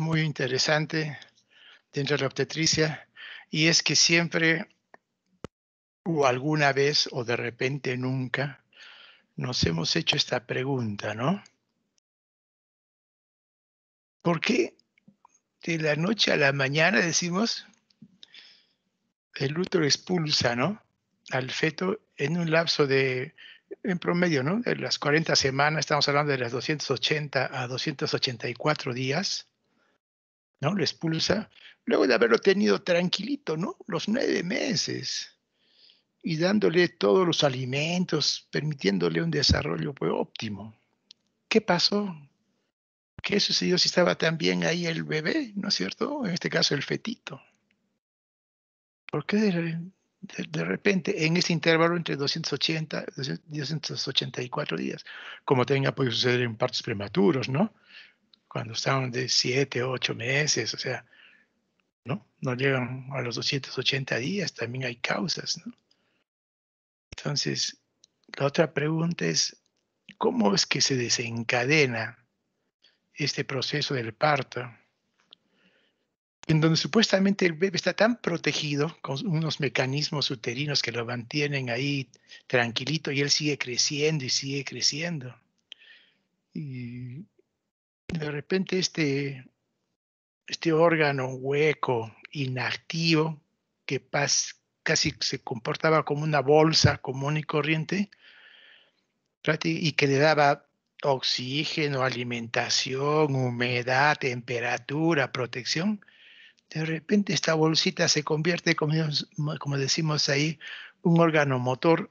muy interesante dentro de la obstetricia y es que siempre o alguna vez o de repente nunca nos hemos hecho esta pregunta, ¿no? ¿Por qué de la noche a la mañana decimos el útero expulsa, ¿no? Al feto en un lapso de, en promedio, ¿no? De las 40 semanas, estamos hablando de las 280 a 284 días. ¿no? Lo expulsa luego de haberlo tenido tranquilito, ¿no? Los nueve meses y dándole todos los alimentos, permitiéndole un desarrollo pues, óptimo. ¿Qué pasó? ¿Qué sucedió si estaba también ahí el bebé, ¿no es cierto? En este caso el fetito. ¿Por qué de, repente en ese intervalo entre 280 y 284 días, como tenga podido suceder en partos prematuros, ¿no? cuando están de 7, 8 meses, o sea, ¿no? No llegan a los 280 días, también hay causas, ¿no? Entonces, la otra pregunta es, ¿cómo es que se desencadena este proceso del parto? En donde supuestamente el bebé está tan protegido con unos mecanismos uterinos que lo mantienen ahí tranquilito y él sigue creciendo y sigue creciendo. Y de repente este, este órgano hueco, inactivo, que casi se comportaba como una bolsa común y corriente, y que le daba oxígeno, alimentación, humedad, temperatura, protección, de repente esta bolsita se convierte, como, como decimos ahí, un órgano motor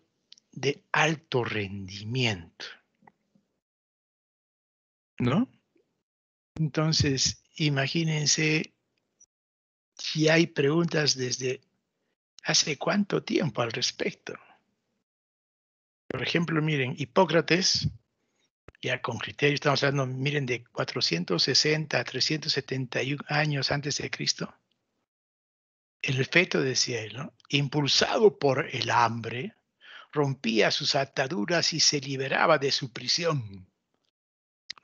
de alto rendimiento. ¿No? Entonces, imagínense si hay preguntas desde hace cuánto tiempo al respecto. Por ejemplo, miren, Hipócrates, ya con criterio, estamos hablando, miren, de 460 a 371 años antes de Cristo. El feto, decía cielo, impulsado por el hambre, rompía sus ataduras y se liberaba de su prisión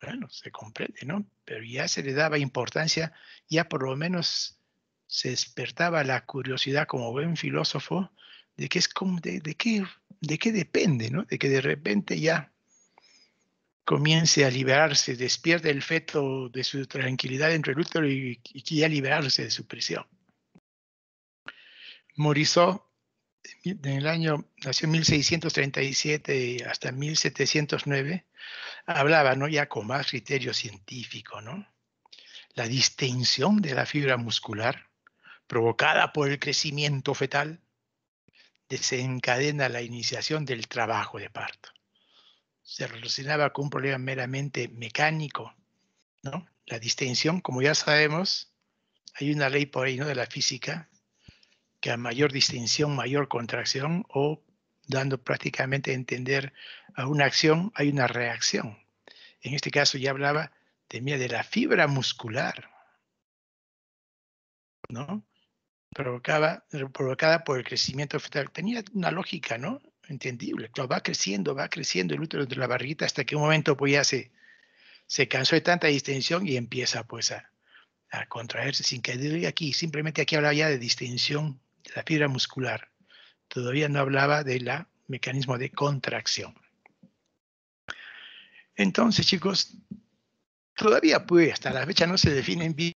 bueno, se comprende, ¿no? Pero ya se le daba importancia, ya por lo menos se despertaba la curiosidad como buen filósofo de qué es de, qué de qué depende, ¿no? De que de repente ya comience a liberarse, despierte el feto de su tranquilidad entre el útero y, ya liberarse de su prisión. Morizó en el año, nació en 1637 hasta 1709, hablaba, ¿no? Ya con más criterio científico, ¿no? La distensión de la fibra muscular provocada por el crecimiento fetal desencadena la iniciación del trabajo de parto. Se relacionaba con un problema meramente mecánico, ¿no? La distensión, como ya sabemos, hay una ley por ahí, De la física, que a mayor distensión, mayor contracción o dando prácticamente a entender a una acción hay una reacción. En este caso ya hablaba de, de la fibra muscular, ¿no? Provocaba, provocada por el crecimiento fetal. Tenía una lógica, ¿no? Entendible. va creciendo, va creciendo el útero de la barriguita hasta que un momento pues ya se, se cansó de tanta distensión y empieza pues a, a contraerse sin que diga aquí. Simplemente aquí hablaba ya de distensión de la fibra muscular. Todavía no hablaba del mecanismo de contracción. Entonces, chicos, todavía puede, hasta la fecha no se definen bien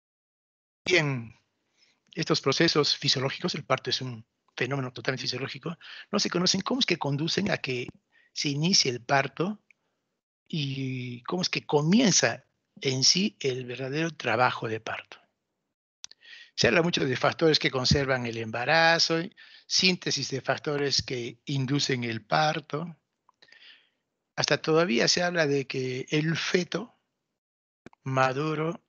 estos procesos fisiológicos, el parto es un fenómeno totalmente fisiológico, no se conocen cómo es que conducen a que se inicie el parto y cómo es que comienza en sí el verdadero trabajo de parto. Se habla mucho de factores que conservan el embarazo, síntesis de factores que inducen el parto. Hasta todavía se habla de que el feto maduro,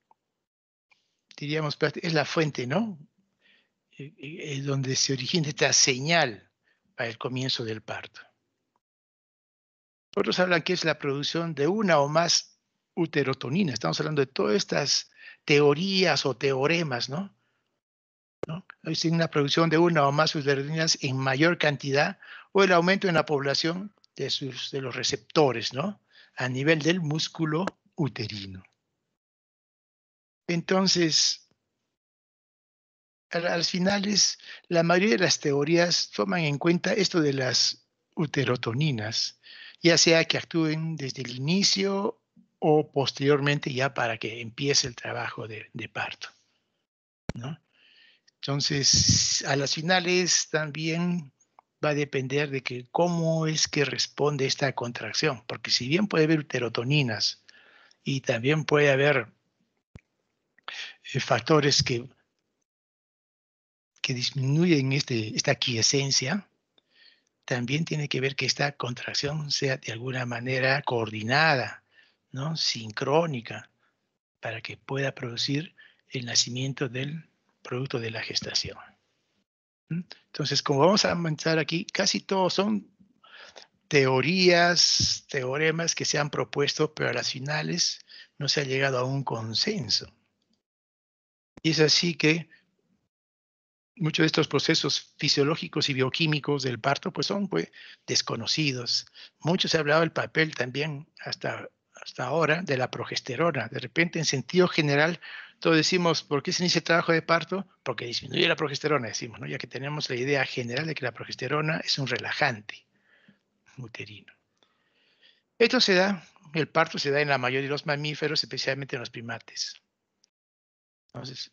diríamos, pues, es la fuente, ¿no? Es e, e, donde se origina esta señal para el comienzo del parto. Otros hablan que es la producción de una o más uterotoninas. Estamos hablando de todas estas teorías o teoremas, ¿no? ¿no? sin una producción de una o más sustancias en mayor cantidad o el aumento en la población de, los receptores ¿no? a nivel del músculo uterino. Entonces, al, final la mayoría de las teorías toman en cuenta esto de las uterotoninas, ya sea que actúen desde el inicio o posteriormente ya para que empiece el trabajo de, de parto. ¿no? Entonces, a las finales también va a depender de que cómo es que responde esta contracción, porque si bien puede haber uterotoninas y también puede haber eh, factores que, disminuyen este, esta quiesencia, también tiene que ver que esta contracción sea de alguna manera coordinada, ¿no? sincrónica, para que pueda producir el nacimiento del producto de la gestación. Entonces, como vamos a avanzar aquí, casi todos son teorías, teoremas que se han propuesto, pero a las finales no se ha llegado a un consenso. Y es así que muchos de estos procesos fisiológicos y bioquímicos del parto pues son pues, desconocidos. Muchos se ha hablado del papel también hasta hasta ahora de la progesterona. De repente, en sentido general, todos decimos, ¿por qué se inicia el trabajo de parto? Porque disminuye la progesterona, decimos, ¿no? ya que tenemos la idea general de que la progesterona es un relajante uterino. Esto se da, el parto se da en la mayoría de los mamíferos, especialmente en los primates. Entonces,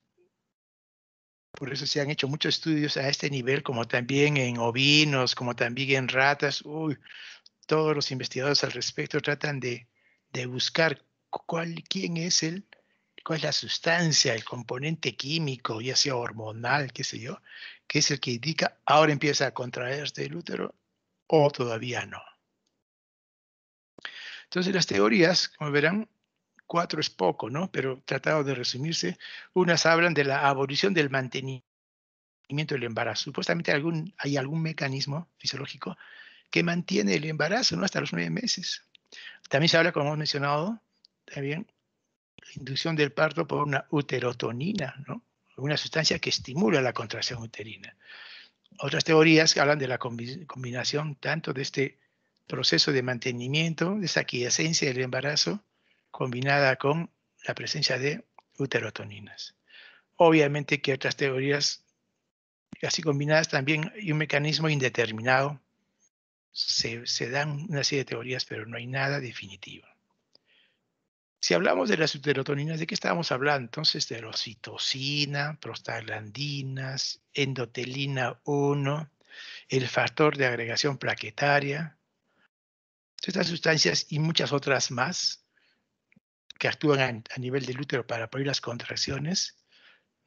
por eso se han hecho muchos estudios a este nivel, como también en ovinos, como también en ratas. Uy, todos los investigadores al respecto tratan de de buscar cuál, quién es el, cuál es la sustancia, el componente químico, ya sea hormonal, qué sé yo, que es el que indica ahora empieza a contraerse el útero o todavía no. Entonces las teorías, como verán, cuatro es poco, ¿no? Pero tratado de resumirse, unas hablan de la abolición del mantenimiento del embarazo. Supuestamente algún, hay algún mecanismo fisiológico que mantiene el embarazo, ¿no? Hasta los nueve meses. También se habla, como hemos mencionado, también la inducción del parto por una uterotonina, una sustancia que estimula la contracción uterina. Otras teorías hablan de la combinación tanto de este proceso de mantenimiento, de esa quiesencia del embarazo, combinada con la presencia de uterotoninas. Obviamente que otras teorías así combinadas también hay un mecanismo indeterminado se, dan una serie de teorías, pero no hay nada definitivo. Si hablamos de las uterotoninas, ¿de qué estábamos hablando? Entonces, de citosina prostaglandinas, endotelina 1, el factor de agregación plaquetaria. Estas sustancias y muchas otras más que actúan a, nivel del útero para prohibir las contracciones,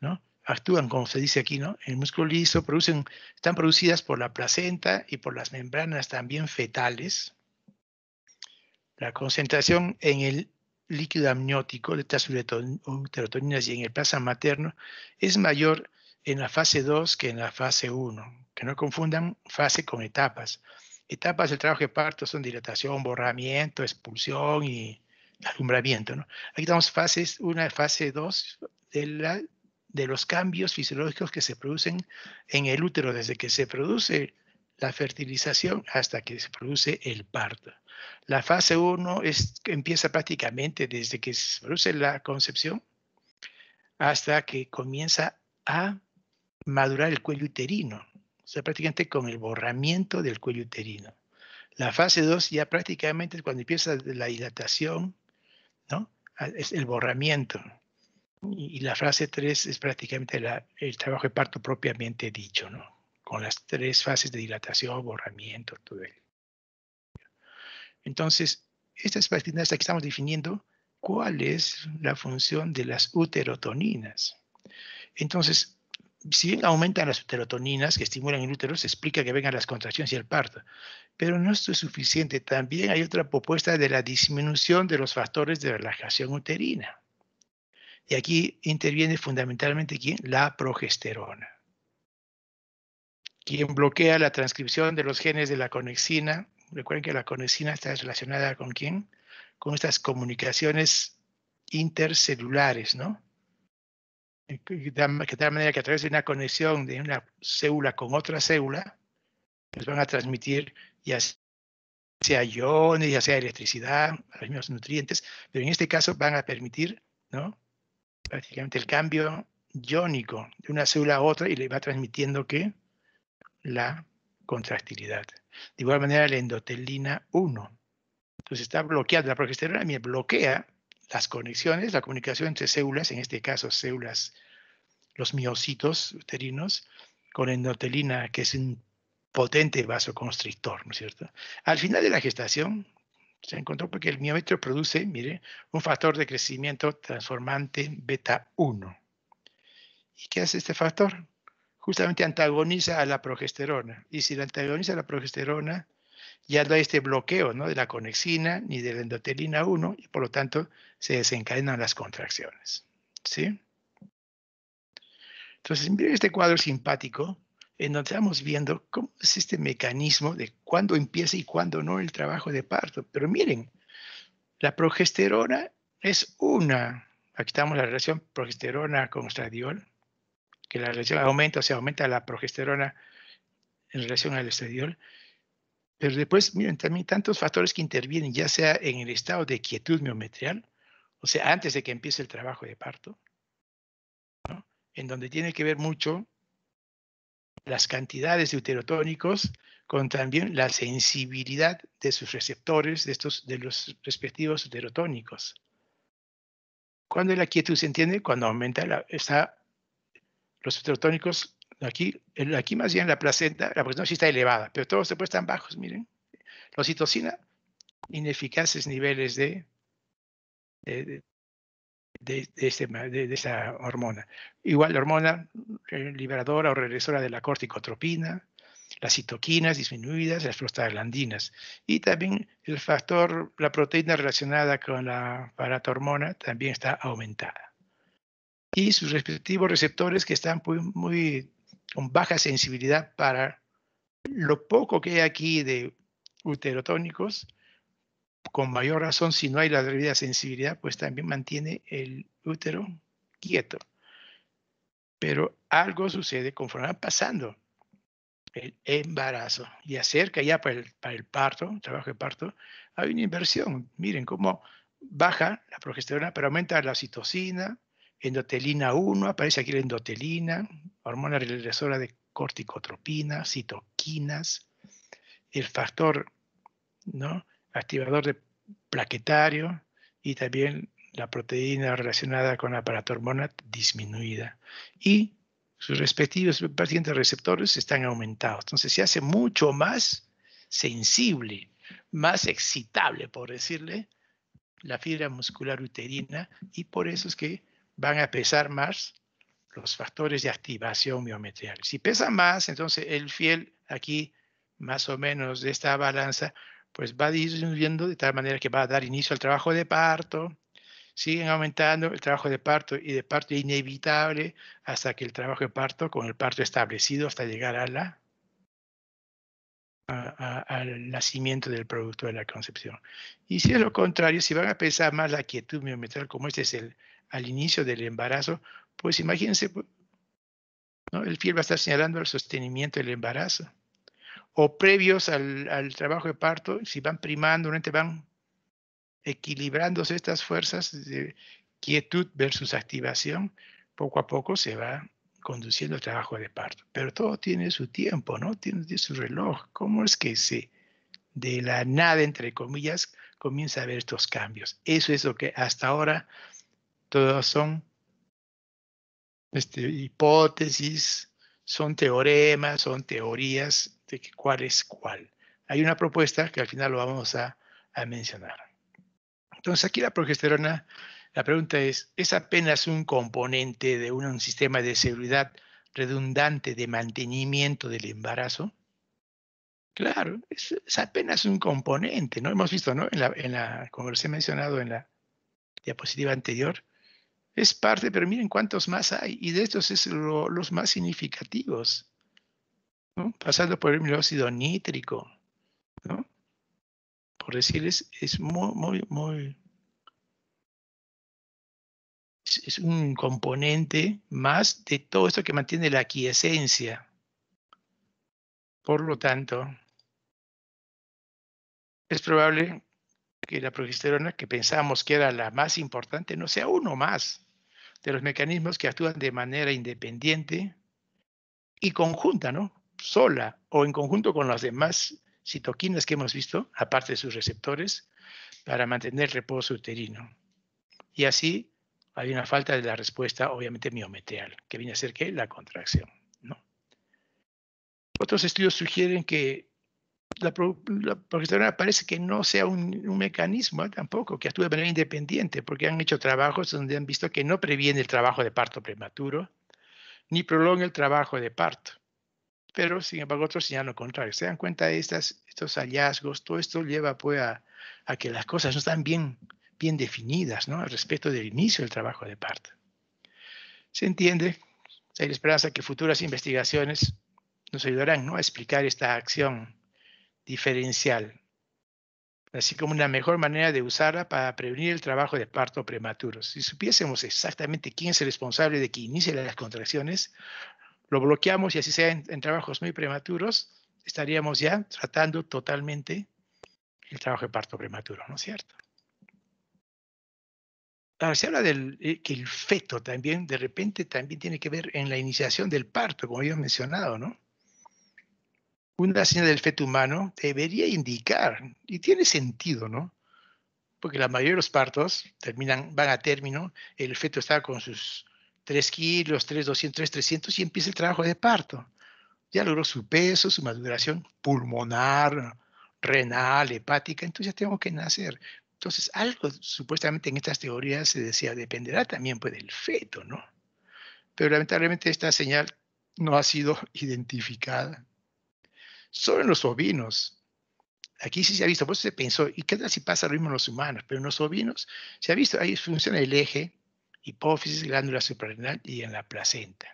¿no? actúan, como se dice aquí, ¿no? el músculo liso producen, están producidas por la placenta y por las membranas también fetales. La concentración en el líquido amniótico de estas y en el plasma materno es mayor en la fase 2 que en la fase 1. Que no confundan fase con etapas. Etapas del trabajo de parto son dilatación, borramiento, expulsión y alumbramiento. ¿no? Aquí estamos fases una fase 2 de la de los cambios fisiológicos que se producen en el útero desde que se produce la fertilización hasta que se produce el parto. La fase 1 empieza prácticamente desde que se produce la concepción hasta que comienza a madurar el cuello uterino, o sea, prácticamente con el borramiento del cuello uterino. La fase 2 ya prácticamente es cuando empieza la dilatación, ¿no? Ah, es el borramiento. Y, la frase 3 es prácticamente el trabajo de parto propiamente dicho, ¿no? Con las tres fases de dilatación, borramiento, todo ello. Entonces, estas partidas que estamos definiendo cuál es la función de las uterotoninas. Entonces, si aumentan las uterotoninas que estimulan el útero, se explica que vengan las contracciones y el parto. Pero no esto es suficiente. También hay otra propuesta de la disminución de los factores de relajación uterina. Y aquí interviene fundamentalmente ¿quién? la progesterona, quien bloquea la transcripción de los genes de la conexina. Recuerden que la conexina está relacionada con quién? Con estas comunicaciones intercelulares, ¿no? de eh, tal manera que a través de una conexión de una célula con otra célula, nos pues van a transmitir ya sea iones, ya sea electricidad, los mismos nutrientes, pero en este caso van a permitir ¿no? prácticamente el cambio iónico de una célula a otra y le va transmitiendo que la contractilidad. De igual manera la endotelina 1. Entonces está bloqueada la progesterona y bloquea las conexiones, la comunicación entre células, en este caso células, los miocitos uterinos, con endotelina, que es un potente vasoconstrictor, ¿no es cierto? Al final de la gestación, se encontró porque el miómetro produce, mire, un factor de crecimiento transformante beta 1. ¿Y qué hace este factor? Justamente antagoniza a la progesterona. Y si la antagoniza a la progesterona, ya da este bloqueo ¿no? de la conexina ni de la endotelina 1 y por lo tanto se desencadenan las contracciones. Entonces, mire este cuadro simpático en donde estamos viendo cómo es este mecanismo de cuándo empieza y cuándo no el trabajo de parto. Pero miren, la progesterona es una, aquí estamos la relación progesterona con estradiol, que la relación aumenta, o sea, aumenta la progesterona en relación al estradiol. Pero después, miren, también tantos factores que intervienen, ya sea en el estado de quietud miometrial, o sea, antes de que empiece el trabajo de parto, ¿no? en donde tiene que ver mucho las cantidades de uterotónicos con también la sensibilidad de sus receptores de, estos, de los respectivos uterotónicos. Cuando la quietud se entiende, cuando aumenta la, está, los uterotónicos, aquí, aquí más bien la placenta, la placenta pues sí está elevada, pero todos después están bajos, miren. La citocina, ineficaces niveles de, de, esa hormona. Igual la hormona eh, liberadora o regresora de la corticotropina, las citoquinas disminuidas, las prostaglandinas. Y también el factor, la proteína relacionada con la paratormona también está aumentada. Y sus respectivos receptores que están muy con baja sensibilidad para lo poco que hay aquí de uterotónicos, con mayor razón, si no hay la debida sensibilidad, pues también mantiene el útero quieto. Pero algo sucede conforme va pasando el embarazo y acerca ya para el, para el parto, trabajo de parto, hay una inversión. Miren cómo baja la progesterona, pero aumenta la citocina, endotelina 1, aparece aquí la endotelina, hormona regresora de corticotropina, citoquinas, el factor ¿no? activador de plaquetario y también la proteína relacionada con la paratormona disminuida. Y sus respectivos pacientes receptores están aumentados. Entonces se hace mucho más sensible, más excitable, por decirle, la fibra muscular uterina y por eso es que van a pesar más los factores de activación miometrial. Si pesa más, entonces el fiel aquí, más o menos de esta balanza, pues va disminuyendo de tal manera que va a dar inicio al trabajo de parto, siguen aumentando el trabajo de parto y de parto inevitable hasta que el trabajo de parto con el parto establecido hasta llegar a al nacimiento del producto de la concepción. Y si es lo contrario, si van a pensar más la quietud biométrica como este es el, al inicio del embarazo, pues imagínense, el fiel va a estar señalando el sostenimiento del embarazo o previos al, trabajo de parto, si van primando, van equilibrándose estas fuerzas de quietud versus activación, poco a poco se va conduciendo el trabajo de parto. Pero todo tiene su tiempo, ¿no? Tiene, su reloj. ¿Cómo es que se, de la nada, entre comillas, comienza a haber estos cambios? Eso es lo que hasta ahora todos son este, hipótesis, son teoremas, son teorías de este, cuál es cuál. Hay una propuesta que al final lo vamos a, mencionar. Entonces aquí la progesterona, la pregunta es, ¿es apenas un componente de un, sistema de seguridad redundante de mantenimiento del embarazo? Claro, es, apenas un componente, ¿no? Hemos visto, ¿no? En la, como les he mencionado en la diapositiva anterior, es parte, pero miren cuántos más hay, y de estos es los más significativos pasando por el ácido nítrico, ¿no? por decirles, es, muy, muy, muy es, un componente más de todo esto que mantiene la quiesencia. Por lo tanto, es probable que la progesterona, que pensábamos que era la más importante, no sea uno más de los mecanismos que actúan de manera independiente y conjunta, ¿no? sola o en conjunto con las demás citoquinas que hemos visto, aparte de sus receptores, para mantener reposo uterino. Y así hay una falta de la respuesta, obviamente, miometrial, que viene a ser que la contracción. ¿no? Otros estudios sugieren que la, progesterona parece que no sea un, mecanismo ¿eh? tampoco, que actúe de manera independiente, porque han hecho trabajos donde han visto que no previene el trabajo de parto prematuro, ni prolonga el trabajo de parto pero sin embargo otros señalan lo contrario. Se dan cuenta de estos hallazgos, todo esto lleva pues, a, que las cosas no están bien, bien definidas ¿no? respecto del inicio del trabajo de parto. Se entiende, hay la esperanza que futuras investigaciones nos ayudarán ¿no? a explicar esta acción diferencial, así como una mejor manera de usarla para prevenir el trabajo de parto prematuro. Si supiésemos exactamente quién es el responsable de que inicie las contracciones, lo bloqueamos y así sea en, trabajos muy prematuros, estaríamos ya tratando totalmente el trabajo de parto prematuro, ¿no es cierto? Ahora, se habla del eh, que el feto también, de repente, también tiene que ver en la iniciación del parto, como habíamos mencionado, ¿no? Una señal del feto humano debería indicar, y tiene sentido, ¿no? Porque la mayoría de los partos terminan, van a término, el feto está con sus 3 kilos, 3, 200, 300 y empieza el trabajo de parto. Ya logró su peso, su maduración pulmonar, renal, hepática, entonces ya tengo que nacer. Entonces, algo supuestamente en estas teorías se decía dependerá también pues, del feto, ¿no? Pero lamentablemente esta señal no ha sido identificada. Solo los ovinos. Aquí sí se ha visto, por se pensó, ¿y qué tal si pasa lo mismo en los humanos? Pero en los ovinos se ha visto, ahí funciona el eje hipófisis, glándula suprarrenal y en la placenta.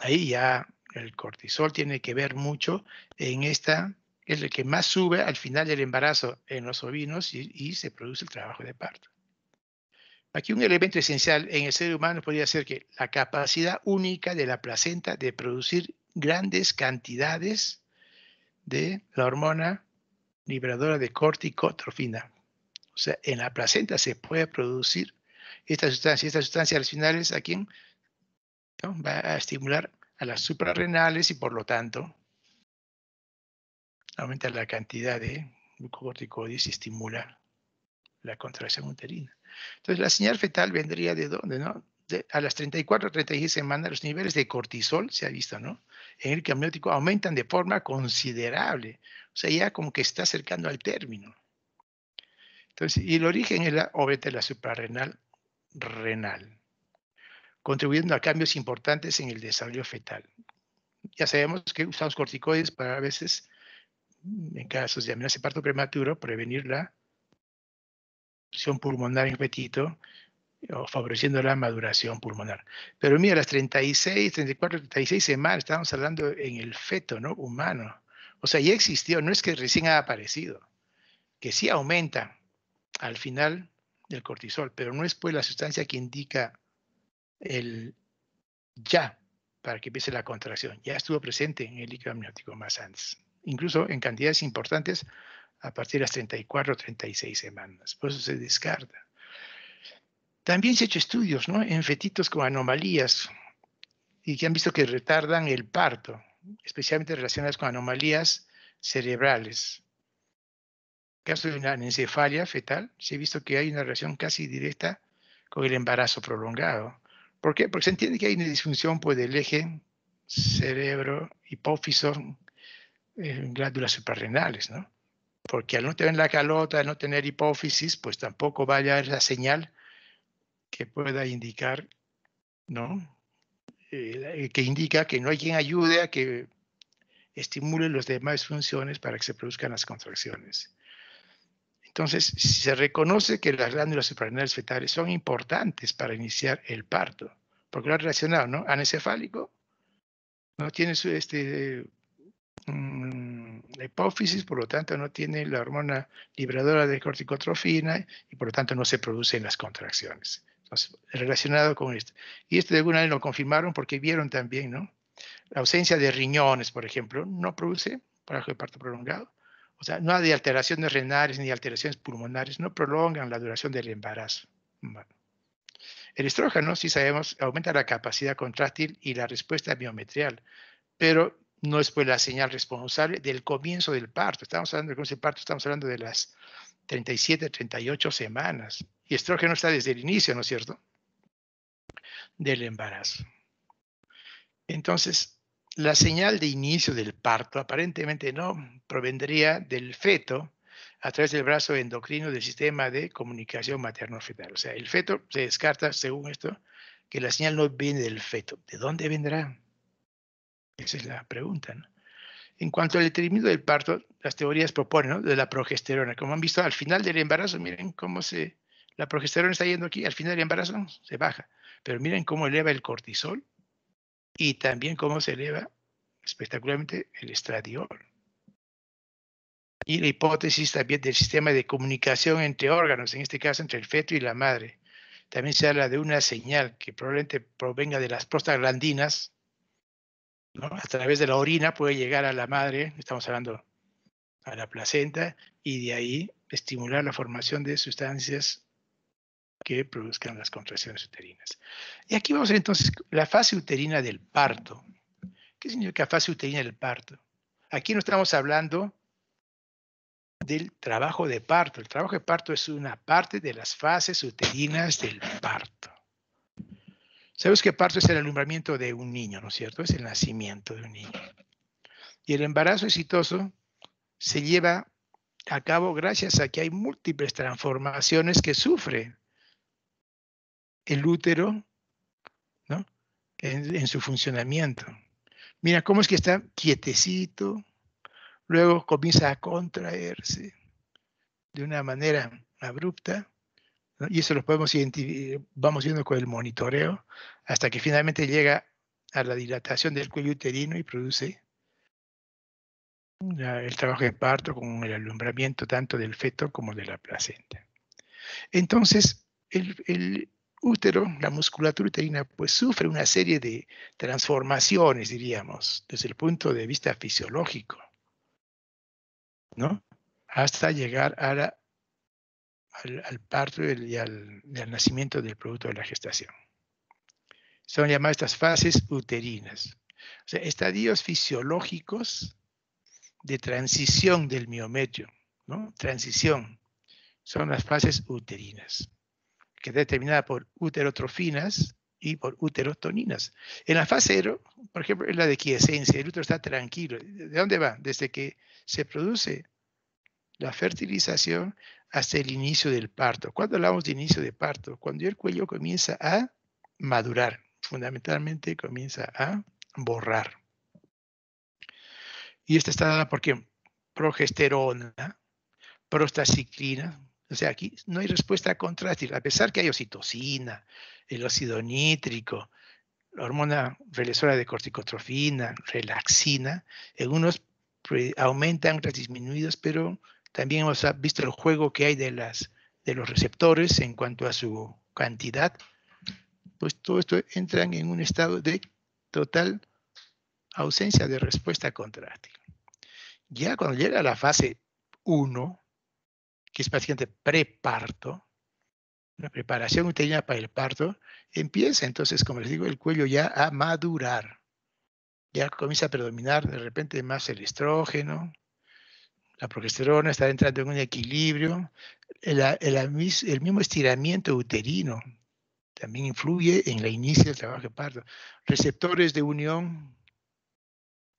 Ahí ya el cortisol tiene que ver mucho en esta, es el que más sube al final del embarazo en los ovinos y, y se produce el trabajo de parto. Aquí un elemento esencial en el ser humano podría ser que la capacidad única de la placenta de producir grandes cantidades de la hormona liberadora de corticotrofina. O sea, en la placenta se puede producir esta sustancia. Esta sustancia al final es a quien va a estimular a las suprarrenales y por lo tanto aumenta la cantidad de glucocorticoides y estimula la contracción uterina. Entonces, la señal fetal vendría de dónde, ¿no? a las 34 36 semanas, los niveles de cortisol, se ha visto, ¿no? En el cambiótico aumentan de forma considerable. O sea, ya como que está acercando al término. Entonces, y el origen es la la suprarrenal renal, contribuyendo a cambios importantes en el desarrollo fetal. Ya sabemos que usamos corticoides para a veces, en casos de amenaza de parto prematuro, prevenir la opción pulmonar en fetito eh, o favoreciendo la maduración pulmonar. Pero mira, las 36, 34, 36 semanas, estamos hablando en el feto ¿no? humano. O sea, ya existió, no es que recién ha aparecido, que sí aumenta al final del cortisol, pero no es pues la sustancia que indica el ya para que empiece la contracción. Ya estuvo presente en el líquido amniótico más antes, incluso en cantidades importantes a partir de las 34 o 36 semanas. Por eso se descarta. También se han hecho estudios ¿no? en fetitos con anomalías y que han visto que retardan el parto, especialmente relacionadas con anomalías cerebrales caso de una encefalia fetal, se ha visto que hay una relación casi directa con el embarazo prolongado. ¿Por qué? Porque se entiende que hay una disfunción pues, del eje cerebro, hipófiso, glándulas suprarrenales, ¿no? Porque al no tener la calota, al no tener hipófisis, pues tampoco vaya a haber la señal que pueda indicar, ¿no? Eh, que indica que no hay quien ayude a que estimule las demás funciones para que se produzcan las contracciones. Entonces, se reconoce que las glándulas suprarrenales fetales son importantes para iniciar el parto, porque lo han relacionado, ¿no? anencefálico no tiene su, este, la mm, hipófisis, por lo tanto no tiene la hormona liberadora de corticotrofina y por lo tanto no se producen las contracciones. Entonces, relacionado con esto. Y esto de alguna vez lo confirmaron porque vieron también, ¿no? La ausencia de riñones, por ejemplo, no produce paraje de parto prolongado. O sea, no hay alteraciones renales ni alteraciones pulmonares, no prolongan la duración del embarazo. El estrógeno, sí sabemos, aumenta la capacidad contráctil y la respuesta biometrial, pero no es pues la señal responsable del comienzo del parto. Estamos hablando del comienzo del parto, estamos hablando de las 37, 38 semanas. Y estrógeno está desde el inicio, ¿no es cierto? Del embarazo. Entonces, la señal de inicio del parto aparentemente no provendría del feto a través del brazo endocrino del sistema de comunicación materno-fetal. O sea, el feto se descarta, según esto, que la señal no viene del feto. ¿De dónde vendrá? Esa es la pregunta. En cuanto al término del parto, las teorías proponen de la progesterona. Como han visto, al final del embarazo, miren cómo se... La progesterona está yendo aquí, al final del embarazo se baja. Pero miren cómo eleva el cortisol y también cómo se eleva espectacularmente el estradiol. Y la hipótesis también del sistema de comunicación entre órganos, en este caso entre el feto y la madre. También se habla de una señal que probablemente provenga de las prostaglandinas, a través de la orina puede llegar a la madre, estamos hablando a la placenta, y de ahí estimular la formación de sustancias que produzcan las contracciones uterinas. Y aquí vamos a ver entonces la fase uterina del parto. ¿Qué significa fase uterina del parto? Aquí no estamos hablando del trabajo de parto. El trabajo de parto es una parte de las fases uterinas del parto. Sabemos que parto es el alumbramiento de un niño, ¿no es cierto? Es el nacimiento de un niño. Y el embarazo exitoso se lleva a cabo gracias a que hay múltiples transformaciones que sufre el útero ¿no? en, su funcionamiento. Mira cómo es que está quietecito, luego comienza a contraerse de una manera abrupta, y eso lo podemos identificar, eh, vamos viendo con el monitoreo, hasta que finalmente llega a la dilatación del cuello uterino y produce el trabajo de parto con el alumbramiento tanto del feto como de la placenta. Entonces, el, útero, la musculatura uterina, pues sufre una serie de transformaciones, diríamos, desde el punto de vista fisiológico, ¿no? Hasta llegar al, parto y al, al nacimiento del producto de la gestación. Son llamadas estas fases uterinas. O sea, estadios fisiológicos de transición del miometrio, ¿no? Transición. Son las fases uterinas que está determinada por uterotrofinas y por uterotoninas. En la fase 0, por ejemplo, es la de quiescencia, el útero está tranquilo. ¿De dónde va? Desde que se produce la fertilización hasta el inicio del parto. ¿Cuándo hablamos de inicio de parto? Cuando el cuello comienza a madurar, fundamentalmente comienza a borrar. Y esta está dada por Progesterona, prostaciclina, o sea, aquí no hay respuesta contráctil, a pesar que hay oxitocina, el óxido nítrico, la hormona regresora de corticotrofina, relaxina, en unos aumentan, otros disminuidos, pero también hemos visto el juego que hay de, las, de los receptores en cuanto a su cantidad. Pues todo esto entra en un estado de total ausencia de respuesta contráctil. Ya cuando llega a la fase 1, que es paciente preparto, la preparación uterina para el parto, empieza entonces, como les digo, el cuello ya a madurar. Ya comienza a predominar de repente más el estrógeno, la progesterona está entrando en un equilibrio, el, mismo estiramiento uterino también influye en la inicio del trabajo de parto. Receptores de unión,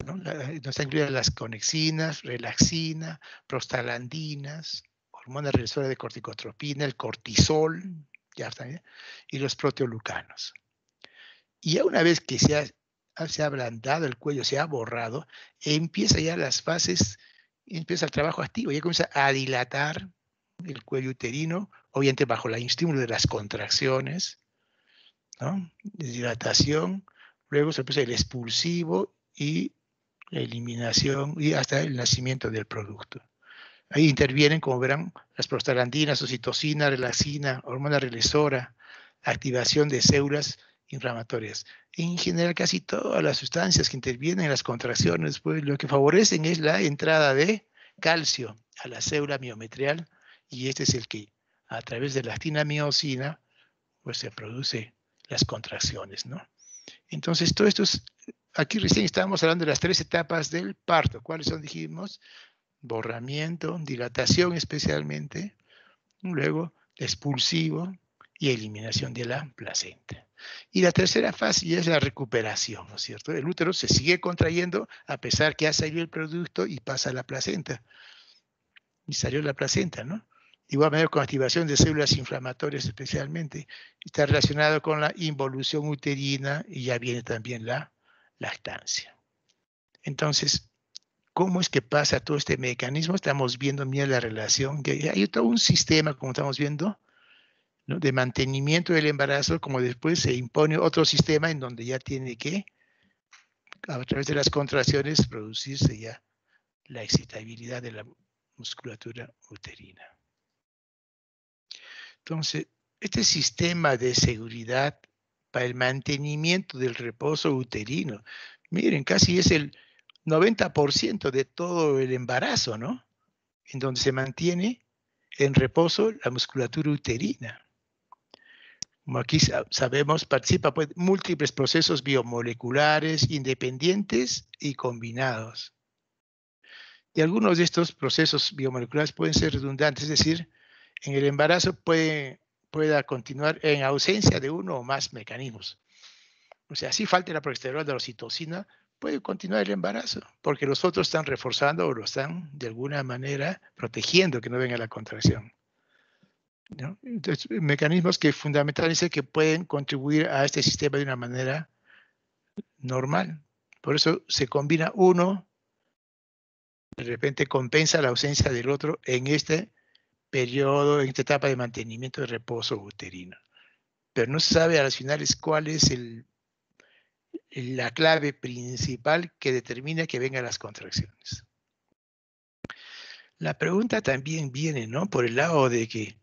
¿no? están las conexinas, relaxina, prostalandinas, hormona regresora de corticotropina, el cortisol, ya y los proteolucanos. Y ya una vez que se ha, se ha ablandado el cuello, se ha borrado, empieza ya las fases, empieza el trabajo activo, ya comienza a dilatar el cuello uterino, obviamente bajo la estímulo de las contracciones, ¿no? dilatación, luego se empieza el expulsivo y la eliminación y hasta el nacimiento del producto. Ahí intervienen, como verán, las prostaglandinas, citosina, relaxina, hormona regresora, activación de células inflamatorias. En general, casi todas las sustancias que intervienen en las contracciones, pues lo que favorecen es la entrada de calcio a la célula miometrial y este es el que a través de la actina miocina pues se produce las contracciones, ¿no? Entonces, todo esto aquí recién estábamos hablando de las tres etapas del parto. ¿Cuáles son, dijimos? borramiento, dilatación especialmente, luego expulsivo y eliminación de la placenta. Y la tercera fase es la recuperación, ¿no es cierto? El útero se sigue contrayendo a pesar que ha salido el producto y pasa a la placenta. Y salió la placenta, ¿no? igual manera con activación de células inflamatorias especialmente. Está relacionado con la involución uterina y ya viene también la lactancia. Entonces, cómo es que pasa todo este mecanismo. Estamos viendo, mira, la relación, que hay todo un sistema, como estamos viendo, de mantenimiento del embarazo, como después se impone otro sistema en donde ya tiene que, a través de las contracciones, producirse ya la excitabilidad de la musculatura uterina. Entonces, este sistema de seguridad para el mantenimiento del reposo uterino, miren, casi es el 90% de todo el embarazo, ¿no? En donde se mantiene en reposo la musculatura uterina. Como aquí sabemos, participa pues, múltiples procesos biomoleculares independientes y combinados. Y algunos de estos procesos biomoleculares pueden ser redundantes, es decir, en el embarazo puede, pueda continuar en ausencia de uno o más mecanismos. O sea, si falta la progesterona, la citocina puede continuar el embarazo, porque los otros están reforzando o lo están de alguna manera protegiendo que no venga la contracción. ¿no? Entonces, mecanismos que fundamentalmente que pueden contribuir a este sistema de una manera normal. Por eso se combina uno, de repente compensa la ausencia del otro en este periodo, en esta etapa de mantenimiento de reposo uterino. Pero no se sabe a las finales cuál es el la clave principal que determina que vengan las contracciones. La pregunta también viene, ¿no? Por el lado de que,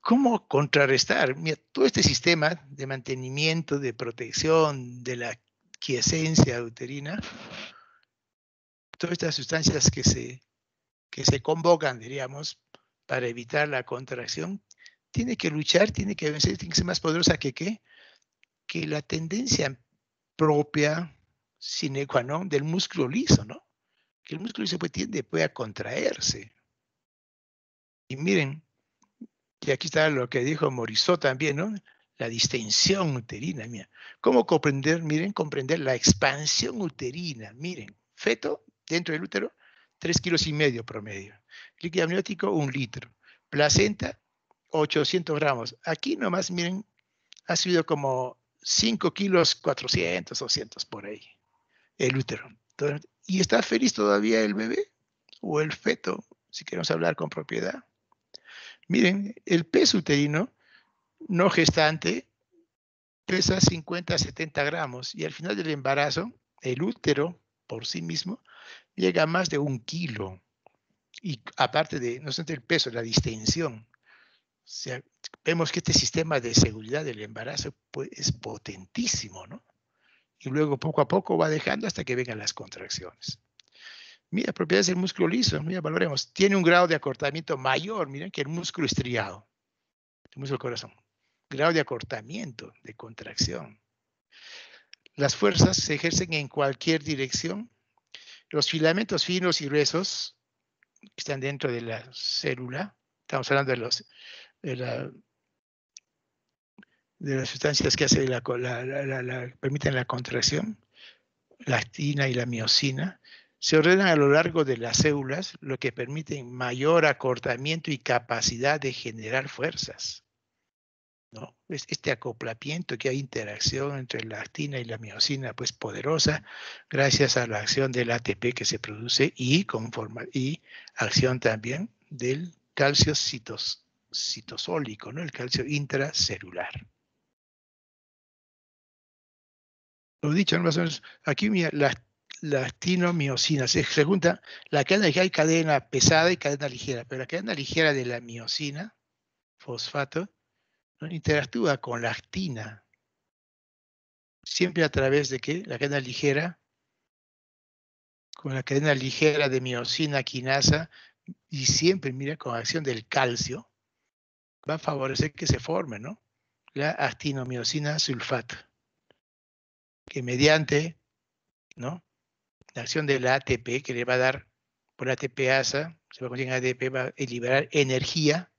¿cómo contrarrestar? todo este sistema de mantenimiento, de protección, de la quiesencia uterina, todas estas sustancias que se, que se convocan, diríamos, para evitar la contracción, tiene que luchar, tiene que vencer, tiene que ser más poderosa que qué, que la tendencia propia sine qua non del músculo liso, ¿no? Que el músculo liso pues, tiende puede a contraerse. Y miren, que aquí está lo que dijo Morisot también, ¿no? La distensión uterina, mía. ¿Cómo comprender? Miren, comprender la expansión uterina. Miren, feto dentro del útero, 3 kilos y medio promedio. Líquido amniótico, un litro. Placenta, 800 gramos. Aquí nomás, miren, ha sido como 5 kilos 400, 200 por ahí, el útero. ¿Y está feliz todavía el bebé o el feto, si queremos hablar con propiedad? Miren, el peso uterino no gestante pesa 50 70 gramos y al final del embarazo, el útero por sí mismo llega a más de un kilo. Y aparte de, no sé, el peso, la distensión, sea, vemos que este sistema de seguridad del embarazo pues, es potentísimo, ¿no? Y luego poco a poco va dejando hasta que vengan las contracciones. Mira, propiedades del músculo liso, mira, valoremos. Tiene un grado de acortamiento mayor, miren, que el músculo estriado, el músculo del corazón. Grado de acortamiento, de contracción. Las fuerzas se ejercen en cualquier dirección. Los filamentos finos y gruesos que están dentro de la célula, estamos hablando de los de, las sustancias que hace la, permiten la contracción, la actina y la miocina, se ordenan a lo largo de las células, lo que permite mayor acortamiento y capacidad de generar fuerzas. Este acoplamiento que hay interacción entre la actina y la miocina, pues poderosa, gracias a la acción del ATP que se produce y, conforma, y acción también del calcio citos, citosólico, ¿no? el calcio intracelular. Lo dicho, aquí las, la se, pregunta la cadena, hay cadena pesada y cadena ligera, pero la cadena ligera de la miocina, fosfato, ¿no? interactúa con la actina, siempre a través de qué? La cadena ligera, con la cadena ligera de miocina quinasa, y siempre, mira, con acción del calcio, va a favorecer que se forme, ¿no? La astinomiocina sulfato, que mediante, ¿no? La acción de la ATP que le va a dar por la ATPasa, se va a en ATP, va a liberar energía,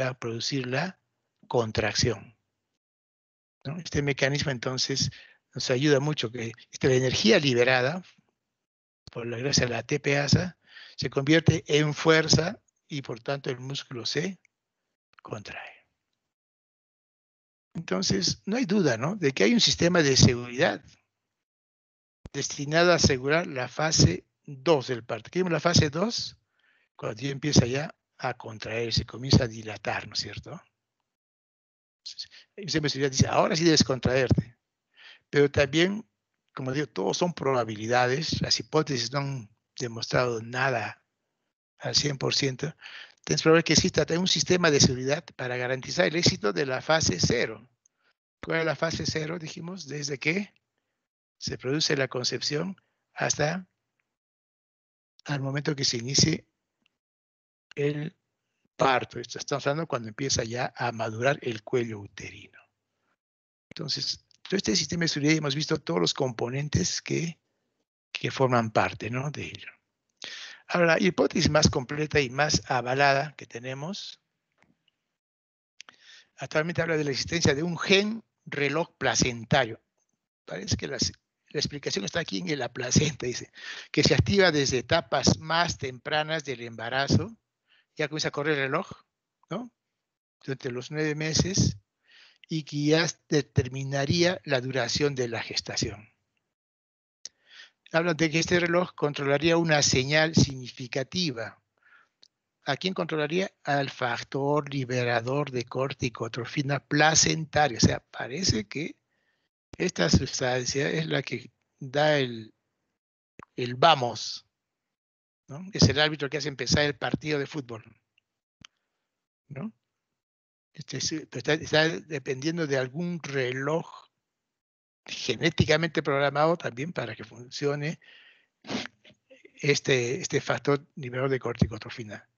va a producir la contracción. Este mecanismo entonces nos ayuda mucho que esta, la energía liberada por la gracia de la asa se convierte en fuerza y por tanto el músculo se contraer. Entonces, no hay duda, ¿no? De que hay un sistema de seguridad destinado a asegurar la fase 2 del parto. ¿Qué la fase 2? Cuando ya empieza ya a contraerse, comienza a dilatar, ¿no es cierto? El sistema de seguridad dice, ahora sí debes contraerte. Pero también, como digo, todos son probabilidades, las hipótesis no han demostrado nada al 100%, es probable que exista un sistema de seguridad para garantizar el éxito de la fase cero. ¿Cuál es la fase cero? Dijimos, desde que se produce la concepción hasta al momento que se inicie el parto. estamos hablando cuando empieza ya a madurar el cuello uterino. Entonces, todo este sistema de seguridad hemos visto todos los componentes que, que forman parte ¿no? de ello. Ahora, la hipótesis más completa y más avalada que tenemos actualmente habla de la existencia de un gen reloj placentario. Parece que la explicación está aquí en la placenta, dice, que se activa desde etapas más tempranas del embarazo, ya comienza a correr el reloj, ¿no? Durante los nueve meses y que ya determinaría la duración de la gestación hablan de que este reloj controlaría una señal significativa. ¿A quién controlaría? Al factor liberador de corticotrofina placentaria. O sea, parece que esta sustancia es la que da el, el vamos. Es el árbitro que hace empezar el partido de fútbol. ¿no? Este, este, está dependiendo de algún reloj genéticamente programado también para que funcione este, este factor liberador de corticotrofina,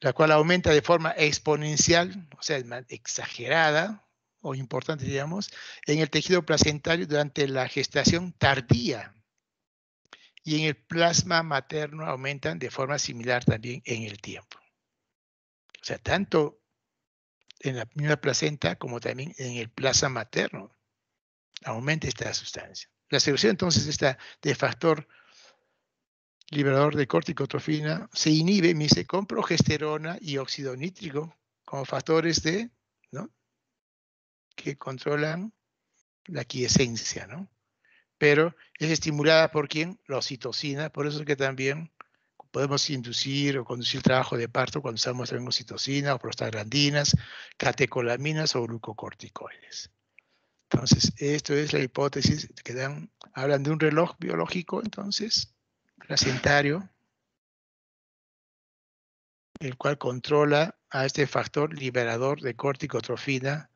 la cual aumenta de forma exponencial, o sea, exagerada o importante, digamos, en el tejido placentario durante la gestación tardía. Y en el plasma materno aumentan de forma similar también en el tiempo. O sea, tanto en la placenta como también en el plasma materno aumenta esta sustancia. La secreción entonces está de factor liberador de corticotrofina se inhibe, me dice, con progesterona y óxido nítrico como factores de, ¿no? que controlan la quiesencia, ¿no? Pero es estimulada por quién? La oxitocina, por eso es que también podemos inducir o conducir trabajo de parto cuando usamos también o prostaglandinas, catecolaminas o glucocorticoides. Entonces, esto es la hipótesis que dan, hablan de un reloj biológico, entonces, placentario, el cual controla a este factor liberador de corticotrofina